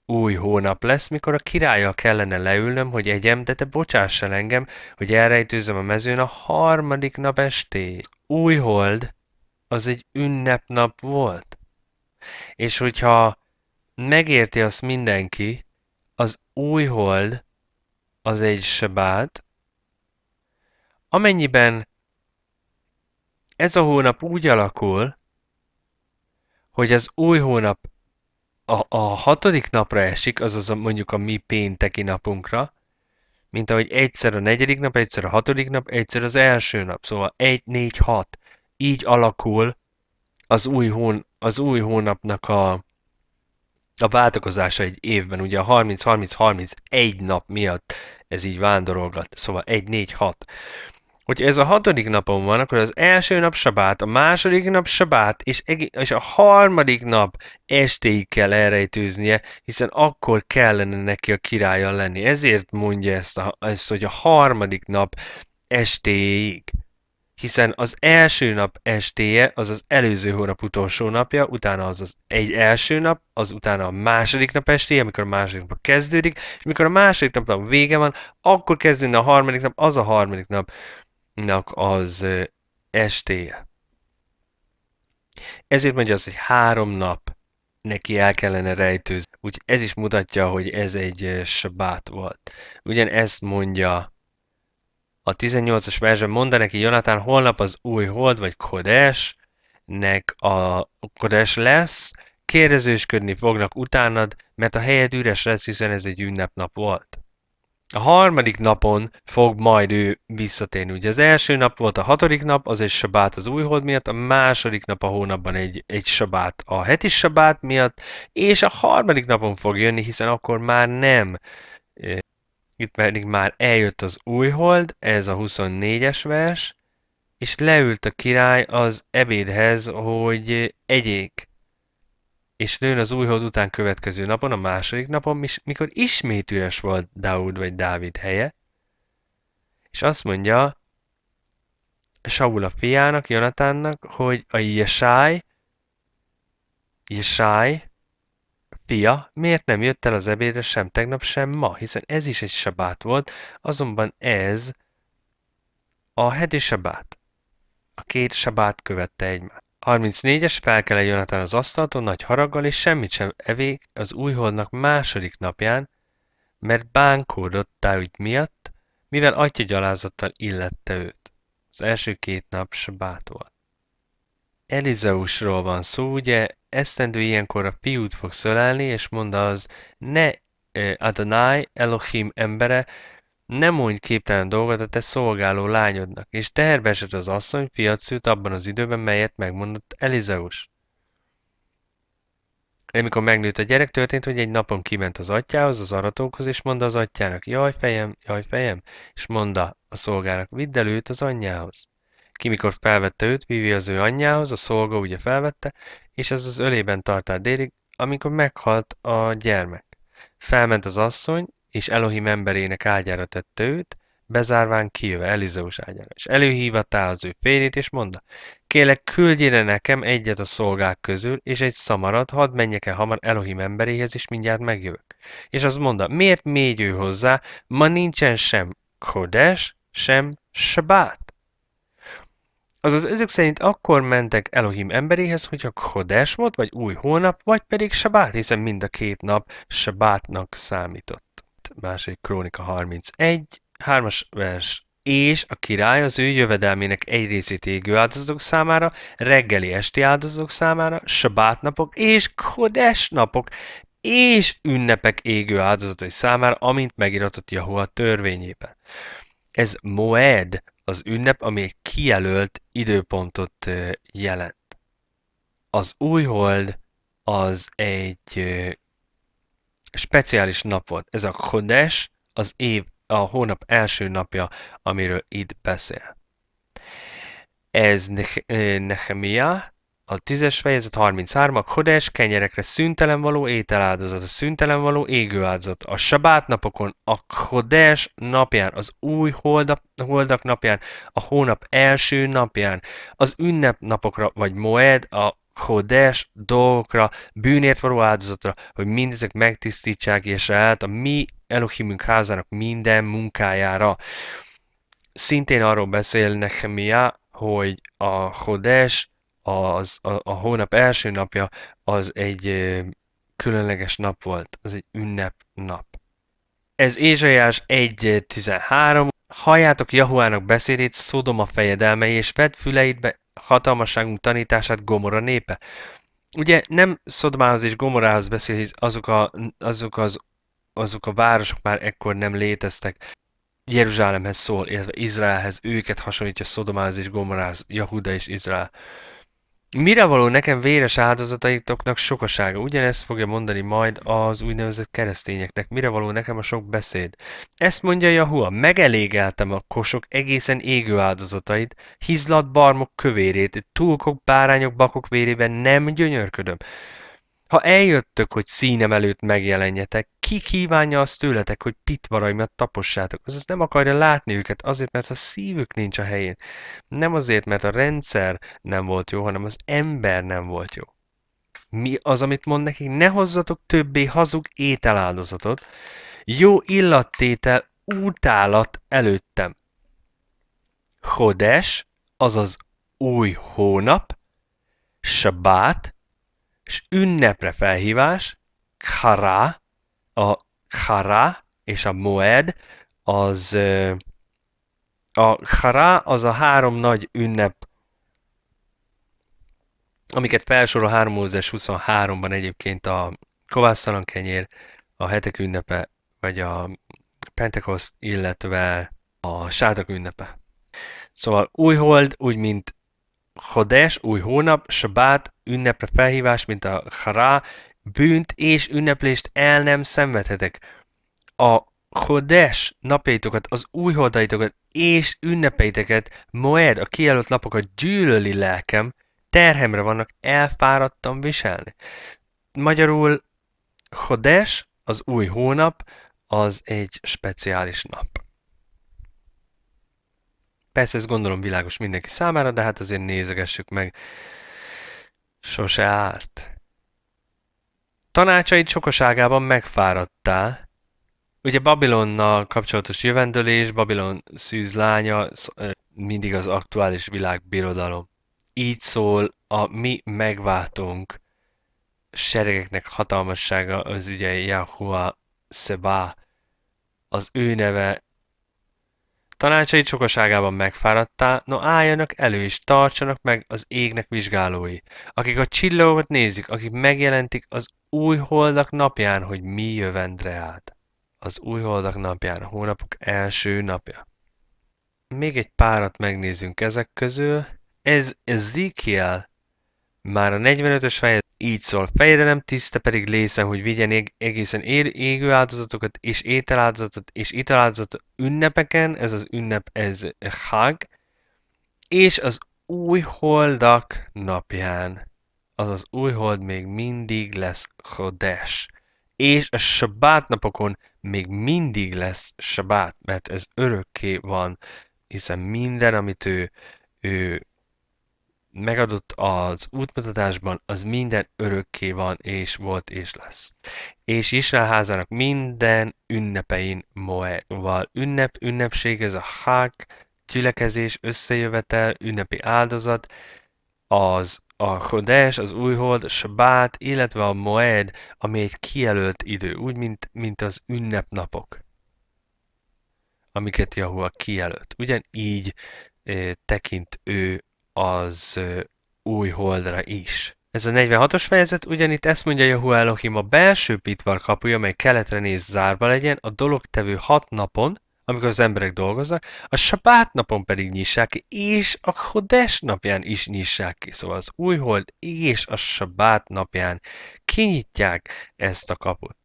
új hónap lesz, mikor a királya kellene leülnöm, hogy egyem, de te bocsáss el engem, hogy elrejtőzöm a mezőn a harmadik nap esté. Új hold, az egy ünnepnap volt. És hogyha megérti azt mindenki, az új hold, az egy sebát, amennyiben ez a hónap úgy alakul, hogy az új hónap a, a hatodik napra esik, azaz a, mondjuk a mi pénteki napunkra, mint ahogy egyszer a negyedik nap, egyszer a hatodik nap, egyszer az első nap. Szóval 1, 4, 6. Így alakul az új, hón, az új hónapnak a, a változása egy évben. Ugye a 30-30-31 nap miatt ez így vándorolgat. Szóval 1, 4, 6 hogy ez a hatodik napon van, akkor az első nap sabát, a második nap sabát, és, és a harmadik nap estéig kell elrejtőznie, hiszen akkor kellene neki a királya lenni. Ezért mondja ezt, a, ezt hogy a harmadik nap estéig. Hiszen az első nap estéje, az az előző hónap utolsó napja, utána az az egy első nap, az utána a második nap estéje, amikor a második nap kezdődik, és mikor a második nap vége van, akkor kezdődne a harmadik nap, az a harmadik nap nak az estéje. Ezért mondja az, hogy három nap neki el kellene rejtőzni. Úgy ez is mutatja, hogy ez egy sabát volt. Ugyan ezt mondja a 18-as versben, mondta neki Jonatán, holnap az új hold, vagy Kodes, nek a Kodes lesz, kérdezősködni fognak utánad, mert a helyed üres lesz, hiszen ez egy ünnepnap volt. A harmadik napon fog majd ő visszatérni. Ugye az első nap volt a hatodik nap, az egy sabát az újhold miatt, a második nap a hónapban egy, egy sabát a heti sabát miatt, és a harmadik napon fog jönni, hiszen akkor már nem. Itt pedig már eljött az újhold, ez a 24-es vers, és leült a király az ebédhez, hogy egyék és lőn az újhold után következő napon, a második napon, mikor ismét üres volt Daud vagy Dávid helye, és azt mondja Saul a fiának, Jonatánnak, hogy a Jesáj, Jesáj fia, miért nem jött el az ebédre sem tegnap, sem ma, hiszen ez is egy sabát volt, azonban ez a heti sabát. A két sabát követte egymást. 34-es egy Jonathan az asztaltól nagy haraggal, és semmit sem evék az újholdnak második napján, mert bánkódott Dávid miatt, mivel atya gyalázattal illette őt. Az első két nap sabát volt. Elizeusról van szó, ugye, esztendő ilyenkor a fiút fog szölelni, és mondta az, ne eh, Adonai Elohim embere, nem mondj képtelen dolgot a te szolgáló lányodnak, és teherbe esett az asszony, fiat szült abban az időben, melyet megmondott Elizeus. Amikor megnőtt a gyerek, történt, hogy egy napon kiment az atyához, az aratókhoz, és mondta az atyának, jaj fejem, jaj fejem, és mondta a szolgának, vidd el őt az anyjához. Ki mikor felvette őt, vívja az ő anyjához, a szolga ugye felvette, és az az ölében tartál délig, amikor meghalt a gyermek. Felment az asszony, és Elohim emberének ágyára tette őt, bezárván kijöve Elizeus ágyára. És előhívatá az ő férjét, és mondta, kélek küldjére nekem egyet a szolgák közül, és egy szamarat, hadd menjek el hamar Elohim emberéhez, és mindjárt megjövök. És az mondta, miért mégy ő hozzá, ma nincsen sem kodes, sem sabát. Azaz ezek szerint akkor mentek Elohim emberéhez, hogyha kodes volt, vagy új hónap, vagy pedig sabát, hiszen mind a két nap sabátnak számított második krónika 31, hármas vers. És a király az ő jövedelmének egy részét égő áldozatok számára, reggeli esti áldozatok számára, napok és kodes napok, és ünnepek égő áldozatai számára, amint megiratott Jahua a törvényében. Ez Moed, az ünnep, ami egy kijelölt időpontot jelent. Az hold az egy speciális nap volt. Ez a Kodesh, az év, a hónap első napja, amiről itt beszél. Ez eh, Nehemia, a tízes fejezet 33, a Kodesh, kenyerekre szüntelen való ételáldozat, a szüntelen való égőáldozat, a sabát napokon, a Kodesh napján, az új holdap, holdak napján, a hónap első napján, az ünnepnapokra, vagy Moed, a hódes dolgokra, bűnért való áldozatra, hogy mindezek megtisztítsák és állt a mi Elohimünk házának minden munkájára. Szintén arról beszél Nehemia, hogy a Hodes, az, a, a hónap első napja, az egy különleges nap volt, az egy ünnep nap. Ez Ézsajás 1.13. Halljátok Jahuának beszédét a fejedelmei, és vedd füleidbe hatalmasságunk tanítását Gomora népe. Ugye nem Szodmához és Gomorához beszél, hisz azok, a, azok, az, azok a városok már ekkor nem léteztek. Jeruzsálemhez szól, illetve Izraelhez, őket hasonlítja Szodomához és Gomorához, Jahuda és Izrael. Mire való nekem véres áldozataitoknak sokasága? Ugyanezt fogja mondani majd az úgynevezett keresztényeknek. Mire való nekem a sok beszéd? Ezt mondja Jahua, megelégeltem a kosok egészen égő áldozatait, hizlat barmok kövérét, túlkok, bárányok, bakok vérében nem gyönyörködöm. Ha eljöttök, hogy színem előtt megjelenjetek, ki kívánja azt tőletek, hogy pitvaraimat tapossátok? Azaz nem akarja látni őket azért, mert a szívük nincs a helyén. Nem azért, mert a rendszer nem volt jó, hanem az ember nem volt jó. Mi az, amit mond nekik? Ne hozzatok többé hazug ételáldozatot. Jó illattétel utálat előttem. Hodes, azaz új hónap, sabát, és ünnepre felhívás, kará a hará és a moed az a hará az a három nagy ünnep, amiket felsorol 23 ban egyébként a kovásztalan kenyér, a hetek ünnepe, vagy a pentekoszt, illetve a sátak ünnepe. Szóval új hold, úgy mint Hodes, új hónap, Sabát, ünnepre felhívás, mint a Hará, bűnt és ünneplést el nem szenvedhetek. A Chodes napjaitokat, az új holdaitokat és ünnepeiteket, Moed, a kijelölt napokat gyűlöli lelkem, terhemre vannak, elfáradtam viselni. Magyarul Chodes, az új hónap, az egy speciális nap. Persze ez gondolom világos mindenki számára, de hát azért nézegessük meg. Sose árt. Tanácsaid sokaságában megfáradtál. Ugye Babilonnal kapcsolatos jövendőlés, Babilon szűzlánya lánya, mindig az aktuális világbirodalom. Így szól a mi megváltunk seregeknek hatalmassága az ügye Yahua Seba. Az ő neve Tanácsai sokaságában megfáradtál, no álljanak elő is tartsanak meg az égnek vizsgálói, akik a csillagokat nézik, akik megjelentik az új holdak napján, hogy mi jövendre át. Az új holdak napján, a hónapok első napja. Még egy párat megnézünk ezek közül. Ez Ezekiel, már a 45-ös fejezet így szól, fejedelem tiszte pedig lészen, hogy vigyen egészen égő áldozatokat és ételáldozatot és italáldozatot ünnepeken, ez az ünnep, ez Hag, és az új holdak napján, azaz új hold még mindig lesz Chodesh, és a sabát napokon még mindig lesz sabát, mert ez örökké van, hiszen minden, amit ő, ő megadott az útmutatásban, az minden örökké van, és volt, és lesz. És Israel házának minden ünnepein moeval Ünnep, ünnepség, ez a hák, gyülekezés, összejövetel, ünnepi áldozat, az a Kodes, az újhold, a Sabát, illetve a Moed, ami egy kijelölt idő, úgy, mint, mint az ünnepnapok, amiket Jahua kijelölt. Ugyanígy eh, tekint ő az új holdra is. Ez a 46-os fejezet ugyanitt ezt mondja Jehu Elohim, a belső pitvar kapuja, mely keletre néz zárva legyen, a dolog tevő hat napon, amikor az emberek dolgoznak, a sabát napon pedig nyissák ki, és a Hodes napján is nyissák ki. Szóval az hold és a sabát napján kinyitják ezt a kaput.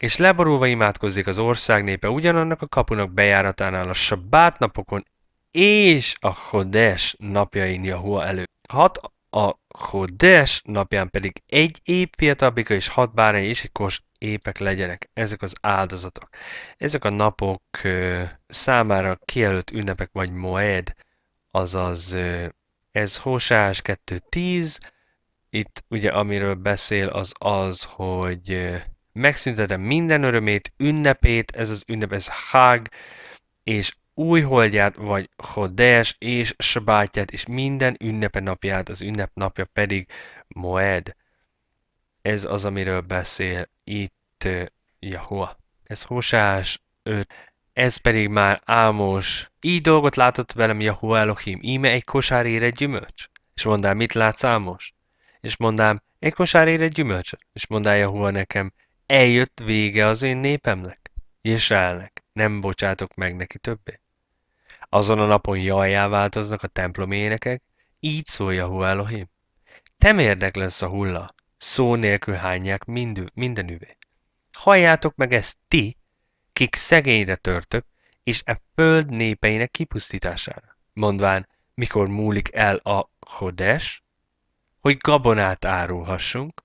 És leborulva imádkozik az ország népe ugyanannak a kapunak bejáratánál a sabát napokon és a Hodes napjain Jahua elő. Hat a Hodes napján pedig egy épp fiatalabbika és hat bárány és egy kos épek legyenek, ezek az áldozatok. Ezek a napok ö, számára kijelölt ünnepek vagy moed, azaz ö, ez Hósás 2.10, itt ugye amiről beszél az az, hogy ö, megszüntetem minden örömét, ünnepét, ez az ünnep, ez Hág, és új holdját, vagy Hodes és Sabátját, és minden ünnepe napját, az ünnep napja pedig Moed. Ez az, amiről beszél itt Jahua. Ez Hosás 5. Ez pedig már Ámos. Így dolgot látott velem Jahua Elohim, íme egy kosár ér egy gyümölcs. És mondám, mit látsz Ámos? És mondám, egy kosár ér egy gyümölcs. És mondá Jahua nekem, eljött vége az én népemnek, elnek. nem bocsátok meg neki többé. Azon a napon jajjá változnak a templom énekek, így szól Jahu Elohim. Temérdek lesz a hulla, szó nélkül hányják mindű, üvé. Halljátok meg ezt ti, kik szegényre törtök, és e föld népeinek kipusztítására. Mondván, mikor múlik el a hodes, hogy gabonát árulhassunk,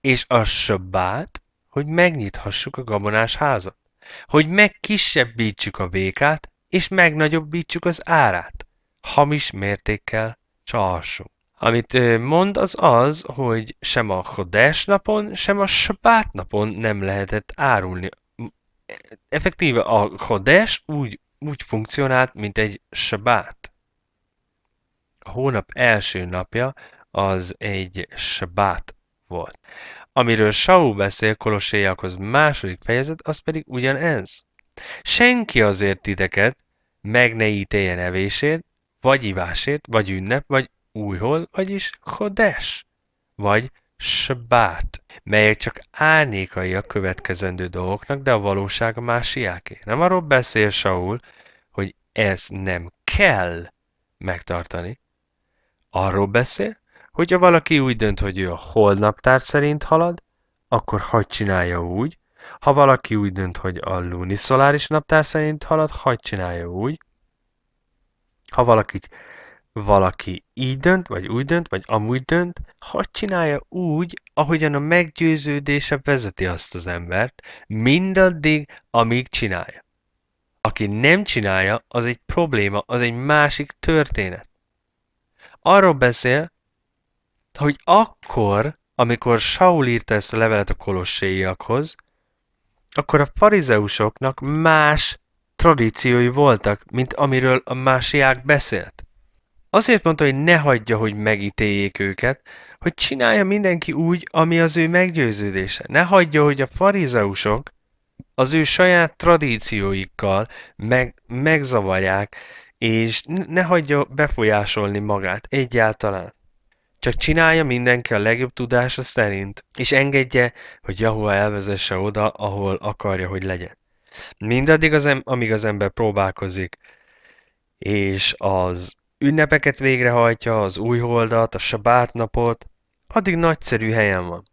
és a söbbát, hogy megnyithassuk a gabonás házat, hogy megkisebbítsük a vékát, és megnagyobbítsuk az árát. Hamis mértékkel csalsunk. Amit mond az az, hogy sem a Chodesh napon, sem a Sabát napon nem lehetett árulni. Effektíve a Chodesh úgy, úgy funkcionált, mint egy Sabát. A hónap első napja az egy Sabát volt. Amiről Saul beszél Koloséjakhoz második fejezet, az pedig ugyanez. Senki azért titeket meg ne ítéljen evésért, vagy ivásért, vagy ünnep, vagy újhol, vagyis hodes, vagy sbát, melyek csak árnyékai a következendő dolgoknak, de a valóság a másiáké. Nem arról beszél Saul, hogy ez nem kell megtartani. Arról beszél, ha valaki úgy dönt, hogy ő a holnaptár szerint halad, akkor hagyd csinálja úgy, ha valaki úgy dönt, hogy a lunisoláris naptár szerint halad, hagyd csinálja úgy. Ha valaki, valaki így dönt, vagy úgy dönt, vagy amúgy dönt, hagyd csinálja úgy, ahogyan a meggyőződése vezeti azt az embert, mindaddig, amíg csinálja. Aki nem csinálja, az egy probléma, az egy másik történet. Arról beszél, hogy akkor, amikor Saul írta ezt a levelet a kolosséiakhoz, akkor a farizeusoknak más tradíciói voltak, mint amiről a másiák beszélt. Azért mondta, hogy ne hagyja, hogy megítéljék őket, hogy csinálja mindenki úgy, ami az ő meggyőződése. Ne hagyja, hogy a farizeusok az ő saját tradícióikkal meg, megzavarják, és ne hagyja befolyásolni magát egyáltalán. Csak csinálja mindenki a legjobb tudása szerint, és engedje, hogy Jahua elvezesse oda, ahol akarja, hogy legyen. Mindaddig, az em- amíg az ember próbálkozik, és az ünnepeket végrehajtja, az új holdat, a napot, addig nagyszerű helyen van.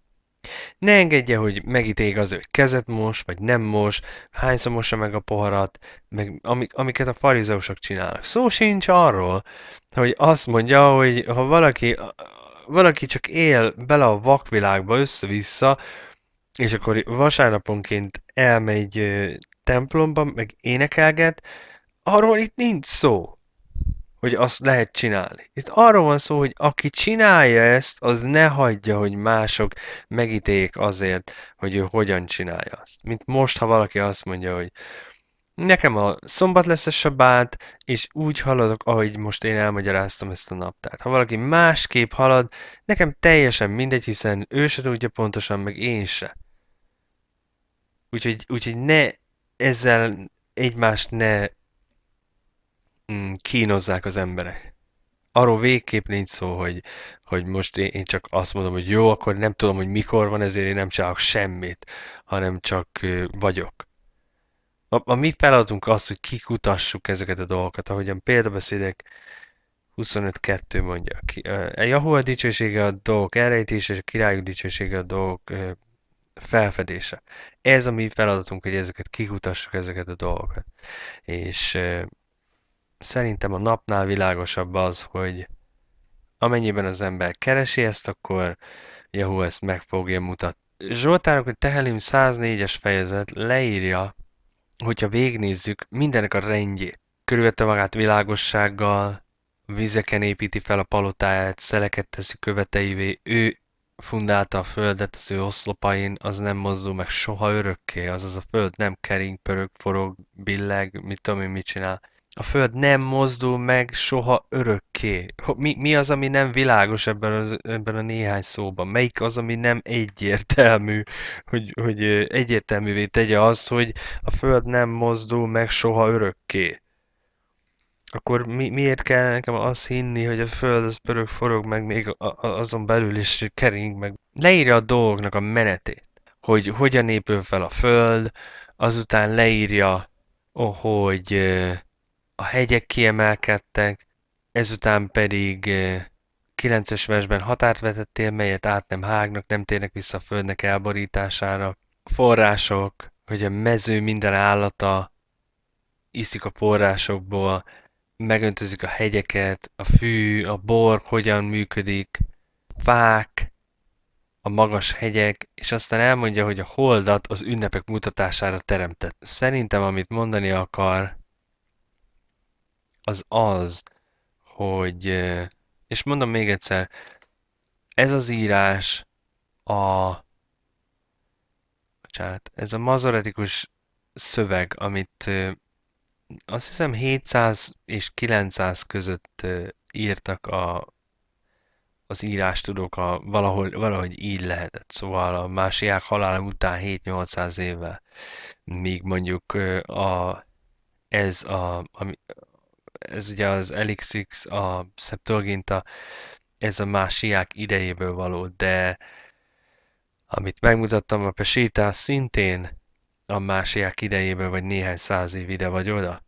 Ne engedje, hogy megítéljék az, ő kezet mos, vagy nem mos, hányszor mossa meg a poharat, meg amik, amiket a farizeusok csinálnak. Szó sincs arról, hogy azt mondja, hogy ha valaki, valaki csak él bele a vakvilágba össze-vissza, és akkor vasárnaponként elmegy templomba, meg énekelget, arról itt nincs szó hogy azt lehet csinálni. Itt arról van szó, hogy aki csinálja ezt, az ne hagyja, hogy mások megítéljék azért, hogy ő hogyan csinálja azt. Mint most, ha valaki azt mondja, hogy nekem a szombat lesz a sabát, és úgy haladok, ahogy most én elmagyaráztam ezt a naptárt. Ha valaki másképp halad, nekem teljesen mindegy, hiszen ő se tudja pontosan, meg én se. Úgyhogy, úgyhogy ne ezzel egymást ne Mm, kínozzák az emberek. Arról végképp nincs szó, hogy, hogy most én, én csak azt mondom, hogy jó, akkor nem tudom, hogy mikor van, ezért én nem csinálok semmit, hanem csak vagyok. A, a mi feladatunk az, hogy kikutassuk ezeket a dolgokat, ahogyan példabeszédek 25.2 mondja. A Jahova dicsősége a dolgok elrejtése, és a királyok dicsősége a dolgok felfedése. Ez a mi feladatunk, hogy ezeket kikutassuk, ezeket a dolgokat. És szerintem a napnál világosabb az, hogy amennyiben az ember keresi ezt, akkor Yahoo ezt meg fogja mutatni. Zsoltárok, hogy Tehelim 104-es fejezet leírja, hogyha végnézzük mindenek a rendjét. Körülvette magát világossággal, vizeken építi fel a palotáját, szeleket teszi követeivé, ő fundálta a földet az ő oszlopain, az nem mozdul meg soha örökké, azaz a föld nem kering, pörög, forog, billeg, mit tudom én mit csinál a Föld nem mozdul meg soha örökké. Mi, mi az, ami nem világos ebben, az, ebben a néhány szóban? Melyik az, ami nem egyértelmű, hogy, hogy egyértelművé tegye az, hogy a Föld nem mozdul meg soha örökké? Akkor mi, miért kell nekem azt hinni, hogy a Föld az pörög, forog meg még a, a, azon belül is kering meg? Leírja a dolgnak a menetét, hogy hogyan épül fel a Föld, azután leírja, oh, hogy a hegyek kiemelkedtek, ezután pedig 9-es eh, versben határt vetettél, melyet át nem hágnak, nem térnek vissza a földnek elborítására. A források, hogy a mező minden állata iszik a forrásokból, megöntözik a hegyeket, a fű, a bor hogyan működik, fák, a magas hegyek, és aztán elmondja, hogy a holdat az ünnepek mutatására teremtett. Szerintem, amit mondani akar, az az, hogy, és mondom még egyszer, ez az írás a, bocsánat, ez a mazoretikus szöveg, amit azt hiszem 700 és 900 között írtak a, az írás tudok a, valahol, valahogy így lehetett. Szóval a másiák halála után 7-800 évvel, míg mondjuk a, ez a, ami, ez ugye az Elixix, a Septuaginta, ez a másiák idejéből való, de amit megmutattam, a Pesita szintén a másiák idejéből, vagy néhány száz év ide vagy oda.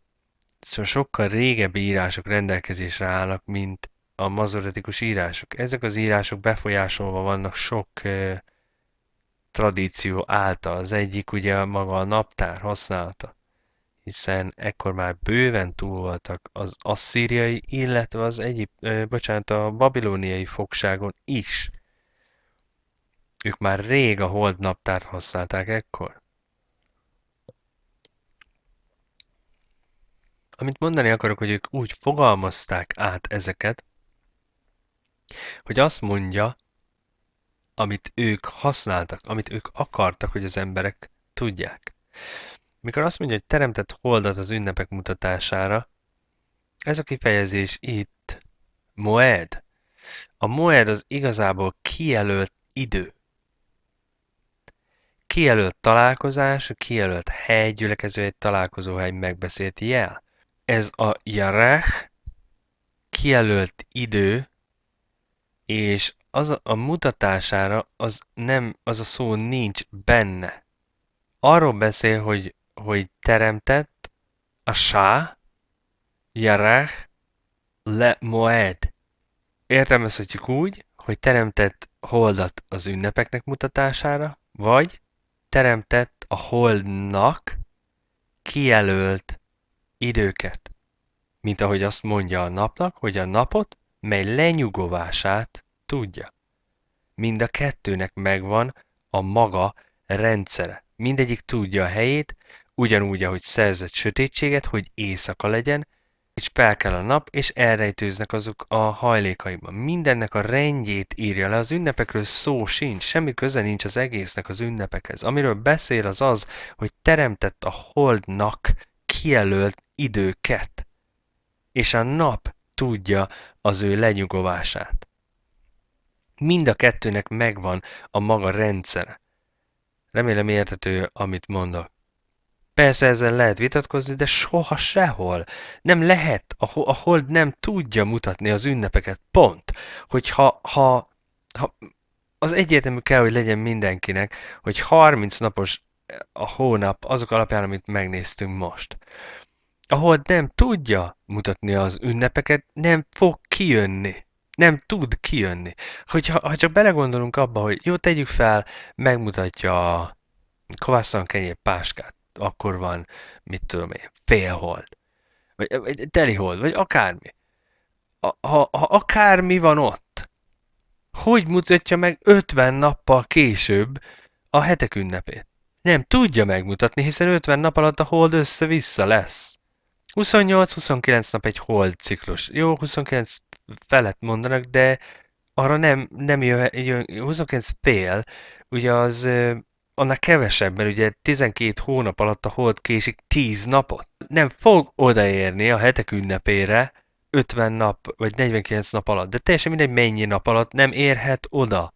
Szóval sokkal régebbi írások rendelkezésre állnak, mint a mazoretikus írások. Ezek az írások befolyásolva vannak sok tradíció által. Az egyik ugye maga a naptár használata hiszen ekkor már bőven túl voltak az asszíriai, illetve az egyéb, ö, bocsánat, a babilóniai fogságon is. Ők már rég a hold naptárt használták ekkor. Amit mondani akarok, hogy ők úgy fogalmazták át ezeket, hogy azt mondja, amit ők használtak, amit ők akartak, hogy az emberek tudják. Mikor azt mondja, hogy teremtett holdat az ünnepek mutatására, ez a kifejezés itt moed. A moed az igazából kijelölt idő. Kijelölt találkozás, kijelölt hely, gyülekező egy találkozóhely megbeszélt jel. Ez a jarech, kijelölt idő, és az a, a mutatására az, nem, az a szó nincs benne. Arról beszél, hogy hogy teremtett a Sá, Jarach, Le Moed. Értelmezhetjük úgy, hogy teremtett holdat az ünnepeknek mutatására, vagy teremtett a holdnak kijelölt időket, mint ahogy azt mondja a napnak, hogy a napot, mely lenyugovását tudja. Mind a kettőnek megvan a maga rendszere. Mindegyik tudja a helyét, ugyanúgy, ahogy szerzett sötétséget, hogy éjszaka legyen, és kell a nap, és elrejtőznek azok a hajlékaiban. Mindennek a rendjét írja le, az ünnepekről szó sincs, semmi köze nincs az egésznek az ünnepekhez. Amiről beszél az az, hogy teremtett a holdnak kijelölt időket, és a nap tudja az ő lenyugovását. Mind a kettőnek megvan a maga rendszere. Remélem értető, amit mondok. Persze ezen lehet vitatkozni, de soha sehol. Nem lehet, a, a hold nem tudja mutatni az ünnepeket, pont. Hogyha ha, ha az egyértelmű kell, hogy legyen mindenkinek, hogy 30 napos eh, a hónap azok alapján, amit megnéztünk most. A hold nem tudja mutatni az ünnepeket, nem fog kijönni nem tud kijönni. Hogyha ha csak belegondolunk abba, hogy jó, tegyük fel, megmutatja a kovászan kenyér páskát akkor van, mit tudom én, félhold, vagy, vagy telihold, vagy akármi. Ha, ha akármi van ott, hogy mutatja meg 50 nappal később a hetek ünnepét? Nem tudja megmutatni, hiszen 50 nap alatt a hold össze-vissza lesz. 28-29 nap egy hold ciklus. Jó, 29 felett mondanak, de arra nem, nem jön, jön 29 fél, ugye az annál kevesebb, mert ugye 12 hónap alatt a hold késik 10 napot. Nem fog odaérni a hetek ünnepére 50 nap vagy 49 nap alatt, de teljesen mindegy mennyi nap alatt nem érhet oda.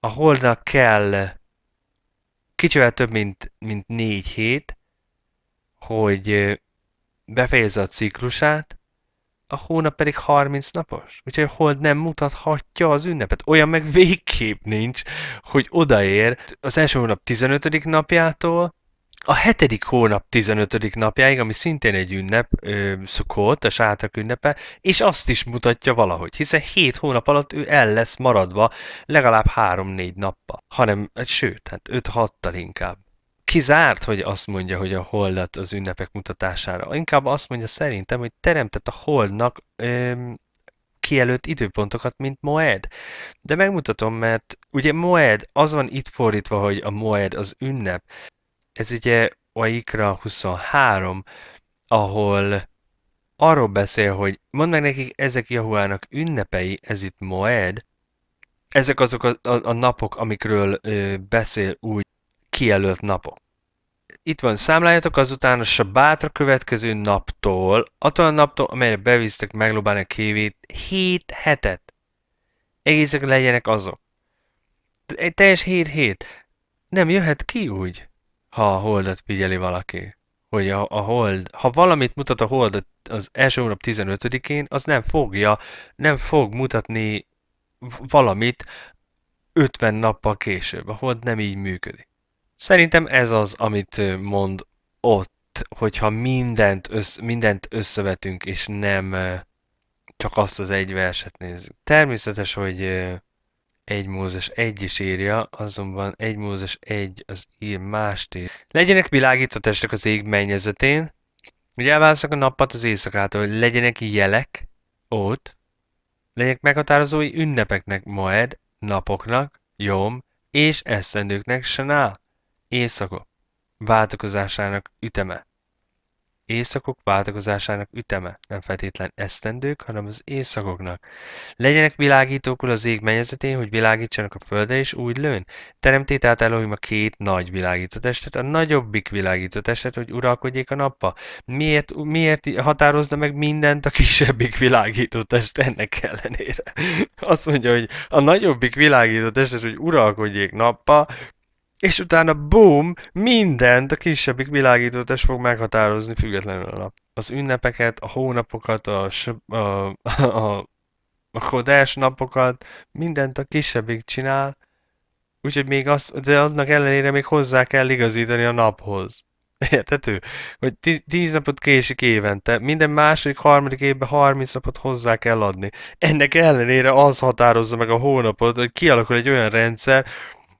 A holdnak kell kicsivel több, mint, mint 4 hét, hogy befejezze a ciklusát, a hónap pedig 30 napos, úgyhogy a hold nem mutathatja az ünnepet. Olyan meg végképp nincs, hogy odaér az első hónap 15. napjától a hetedik hónap 15. napjáig, ami szintén egy ünnep, szukott, a sátrak ünnepe, és azt is mutatja valahogy, hiszen 7 hónap alatt ő el lesz maradva legalább 3-4 nappal, hanem, sőt, hát 5-6-tal inkább kizárt, hogy azt mondja, hogy a holdat az ünnepek mutatására. Inkább azt mondja szerintem, hogy teremtett a holdnak öm, kijelölt időpontokat, mint Moed. De megmutatom, mert ugye Moed, az van itt fordítva, hogy a Moed az ünnep. Ez ugye Aikra 23, ahol arról beszél, hogy mondd meg nekik, ezek Jahuának ünnepei, ez itt Moed, ezek azok a, a, a napok, amikről ö, beszél úgy kijelölt napok. Itt van, számlájátok azután a sabátra következő naptól, attól a naptól, amelyre bevisztek meglobálni a kévét, 7 hetet. Egészek legyenek azok. Egy teljes 7 hét. Nem jöhet ki úgy, ha a holdat figyeli valaki. Hogy a, a hold, ha valamit mutat a hold az első hónap 15-én, az nem fogja, nem fog mutatni valamit 50 nappal később. A hold nem így működik. Szerintem ez az, amit mond ott, hogyha mindent, össz, mindent összevetünk, és nem csak azt az egy verset nézzük. Természetes, hogy egy Mózes egy is írja, azonban egy Mózes egy az ír mást ír. Legyenek világító testek az ég mennyezetén, hogy elválaszok a nappat az éjszakától, hogy legyenek jelek ott, legyenek meghatározói ünnepeknek, moed, napoknak, jom és eszendőknek, sanál. Éjszaka. váltakozásának üteme. Éjszakok váltakozásának üteme, nem feltétlen esztendők, hanem az éjszakoknak. Legyenek világítókul az ég mennyezetén, hogy világítsanak a földre, és úgy lőn. Teremtét át a két nagy világító testet, a nagyobbik világító testet, hogy uralkodjék a nappa. Miért, miért határozna meg mindent a kisebbik világító test ennek ellenére? Azt mondja, hogy a nagyobbik világító testet, hogy uralkodjék nappa, és utána boom, mindent a kisebbik világítótest fog meghatározni függetlenül a nap. Az ünnepeket, a hónapokat, a, a, (laughs) a, a kodás napokat, mindent a kisebbik csinál, úgyhogy még az, de annak ellenére még hozzá kell igazítani a naphoz. (laughs) Értető? Hogy tíz, napot késik évente, minden második, harmadik évben 30 napot hozzá kell adni. Ennek ellenére az határozza meg a hónapot, hogy kialakul egy olyan rendszer,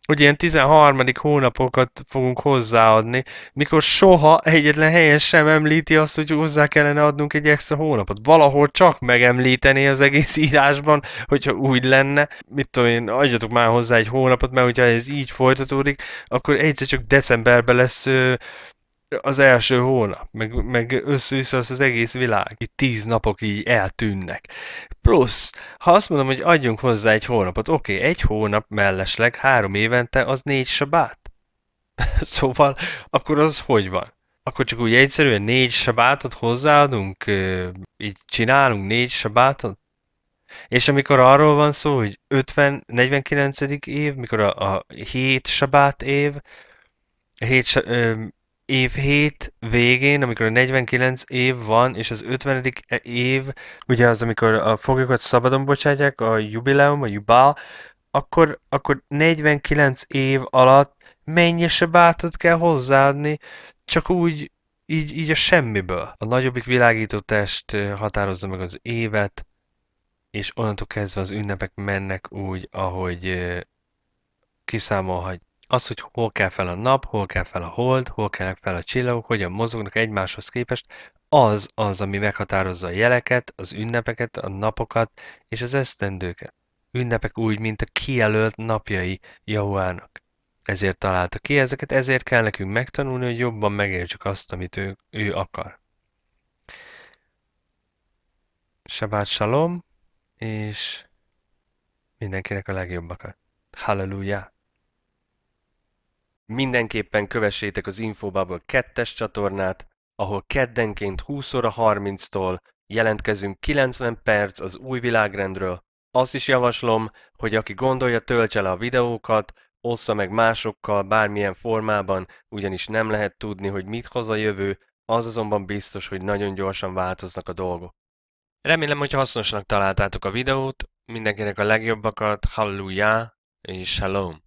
hogy ilyen 13. hónapokat fogunk hozzáadni, mikor soha egyetlen helyen sem említi azt, hogy hozzá kellene adnunk egy extra hónapot. Valahol csak megemlíteni az egész (laughs) írásban, hogyha úgy lenne. Mit tudom én, adjatok már hozzá egy hónapot, mert hogyha ez így folytatódik, akkor egyszer csak decemberben lesz az első hónap, meg, meg össze-vissza az, az egész világ, itt tíz napok így eltűnnek. Plusz, ha azt mondom, hogy adjunk hozzá egy hónapot, oké, okay, egy hónap mellesleg három évente az négy sabát. (laughs) szóval, akkor az hogy van? Akkor csak úgy egyszerűen négy sabátot hozzáadunk, így csinálunk négy sabátot? És amikor arról van szó, hogy 50-49. év, mikor a, a 7 sabát év, 7, év hét végén, amikor a 49 év van, és az 50. E- év, ugye az, amikor a foglyokat szabadon bocsátják, a jubileum, a jubál, akkor, akkor 49 év alatt mennyi bátot kell hozzáadni, csak úgy, így, így a semmiből. A nagyobbik világító test határozza meg az évet, és onnantól kezdve az ünnepek mennek úgy, ahogy kiszámolhat, az, hogy hol kell fel a nap, hol kell fel a hold, hol kell fel a csillagok, hogyan mozognak egymáshoz képest, az az, ami meghatározza a jeleket, az ünnepeket, a napokat és az esztendőket. Ünnepek úgy, mint a kijelölt napjai Jahuának. Ezért találta ki ezeket, ezért kell nekünk megtanulni, hogy jobban megértsük azt, amit ő, ő akar. Shabbat shalom, és mindenkinek a legjobbakat. Hallelujah! Mindenképpen kövessétek az Infobubble 2 csatornát, ahol keddenként 20 óra 30-tól jelentkezünk 90 perc az új világrendről. Azt is javaslom, hogy aki gondolja, töltse le a videókat, ossza meg másokkal bármilyen formában, ugyanis nem lehet tudni, hogy mit hoz a jövő, az azonban biztos, hogy nagyon gyorsan változnak a dolgok. Remélem, hogy hasznosnak találtátok a videót, mindenkinek a legjobbakat, halleluja és shalom!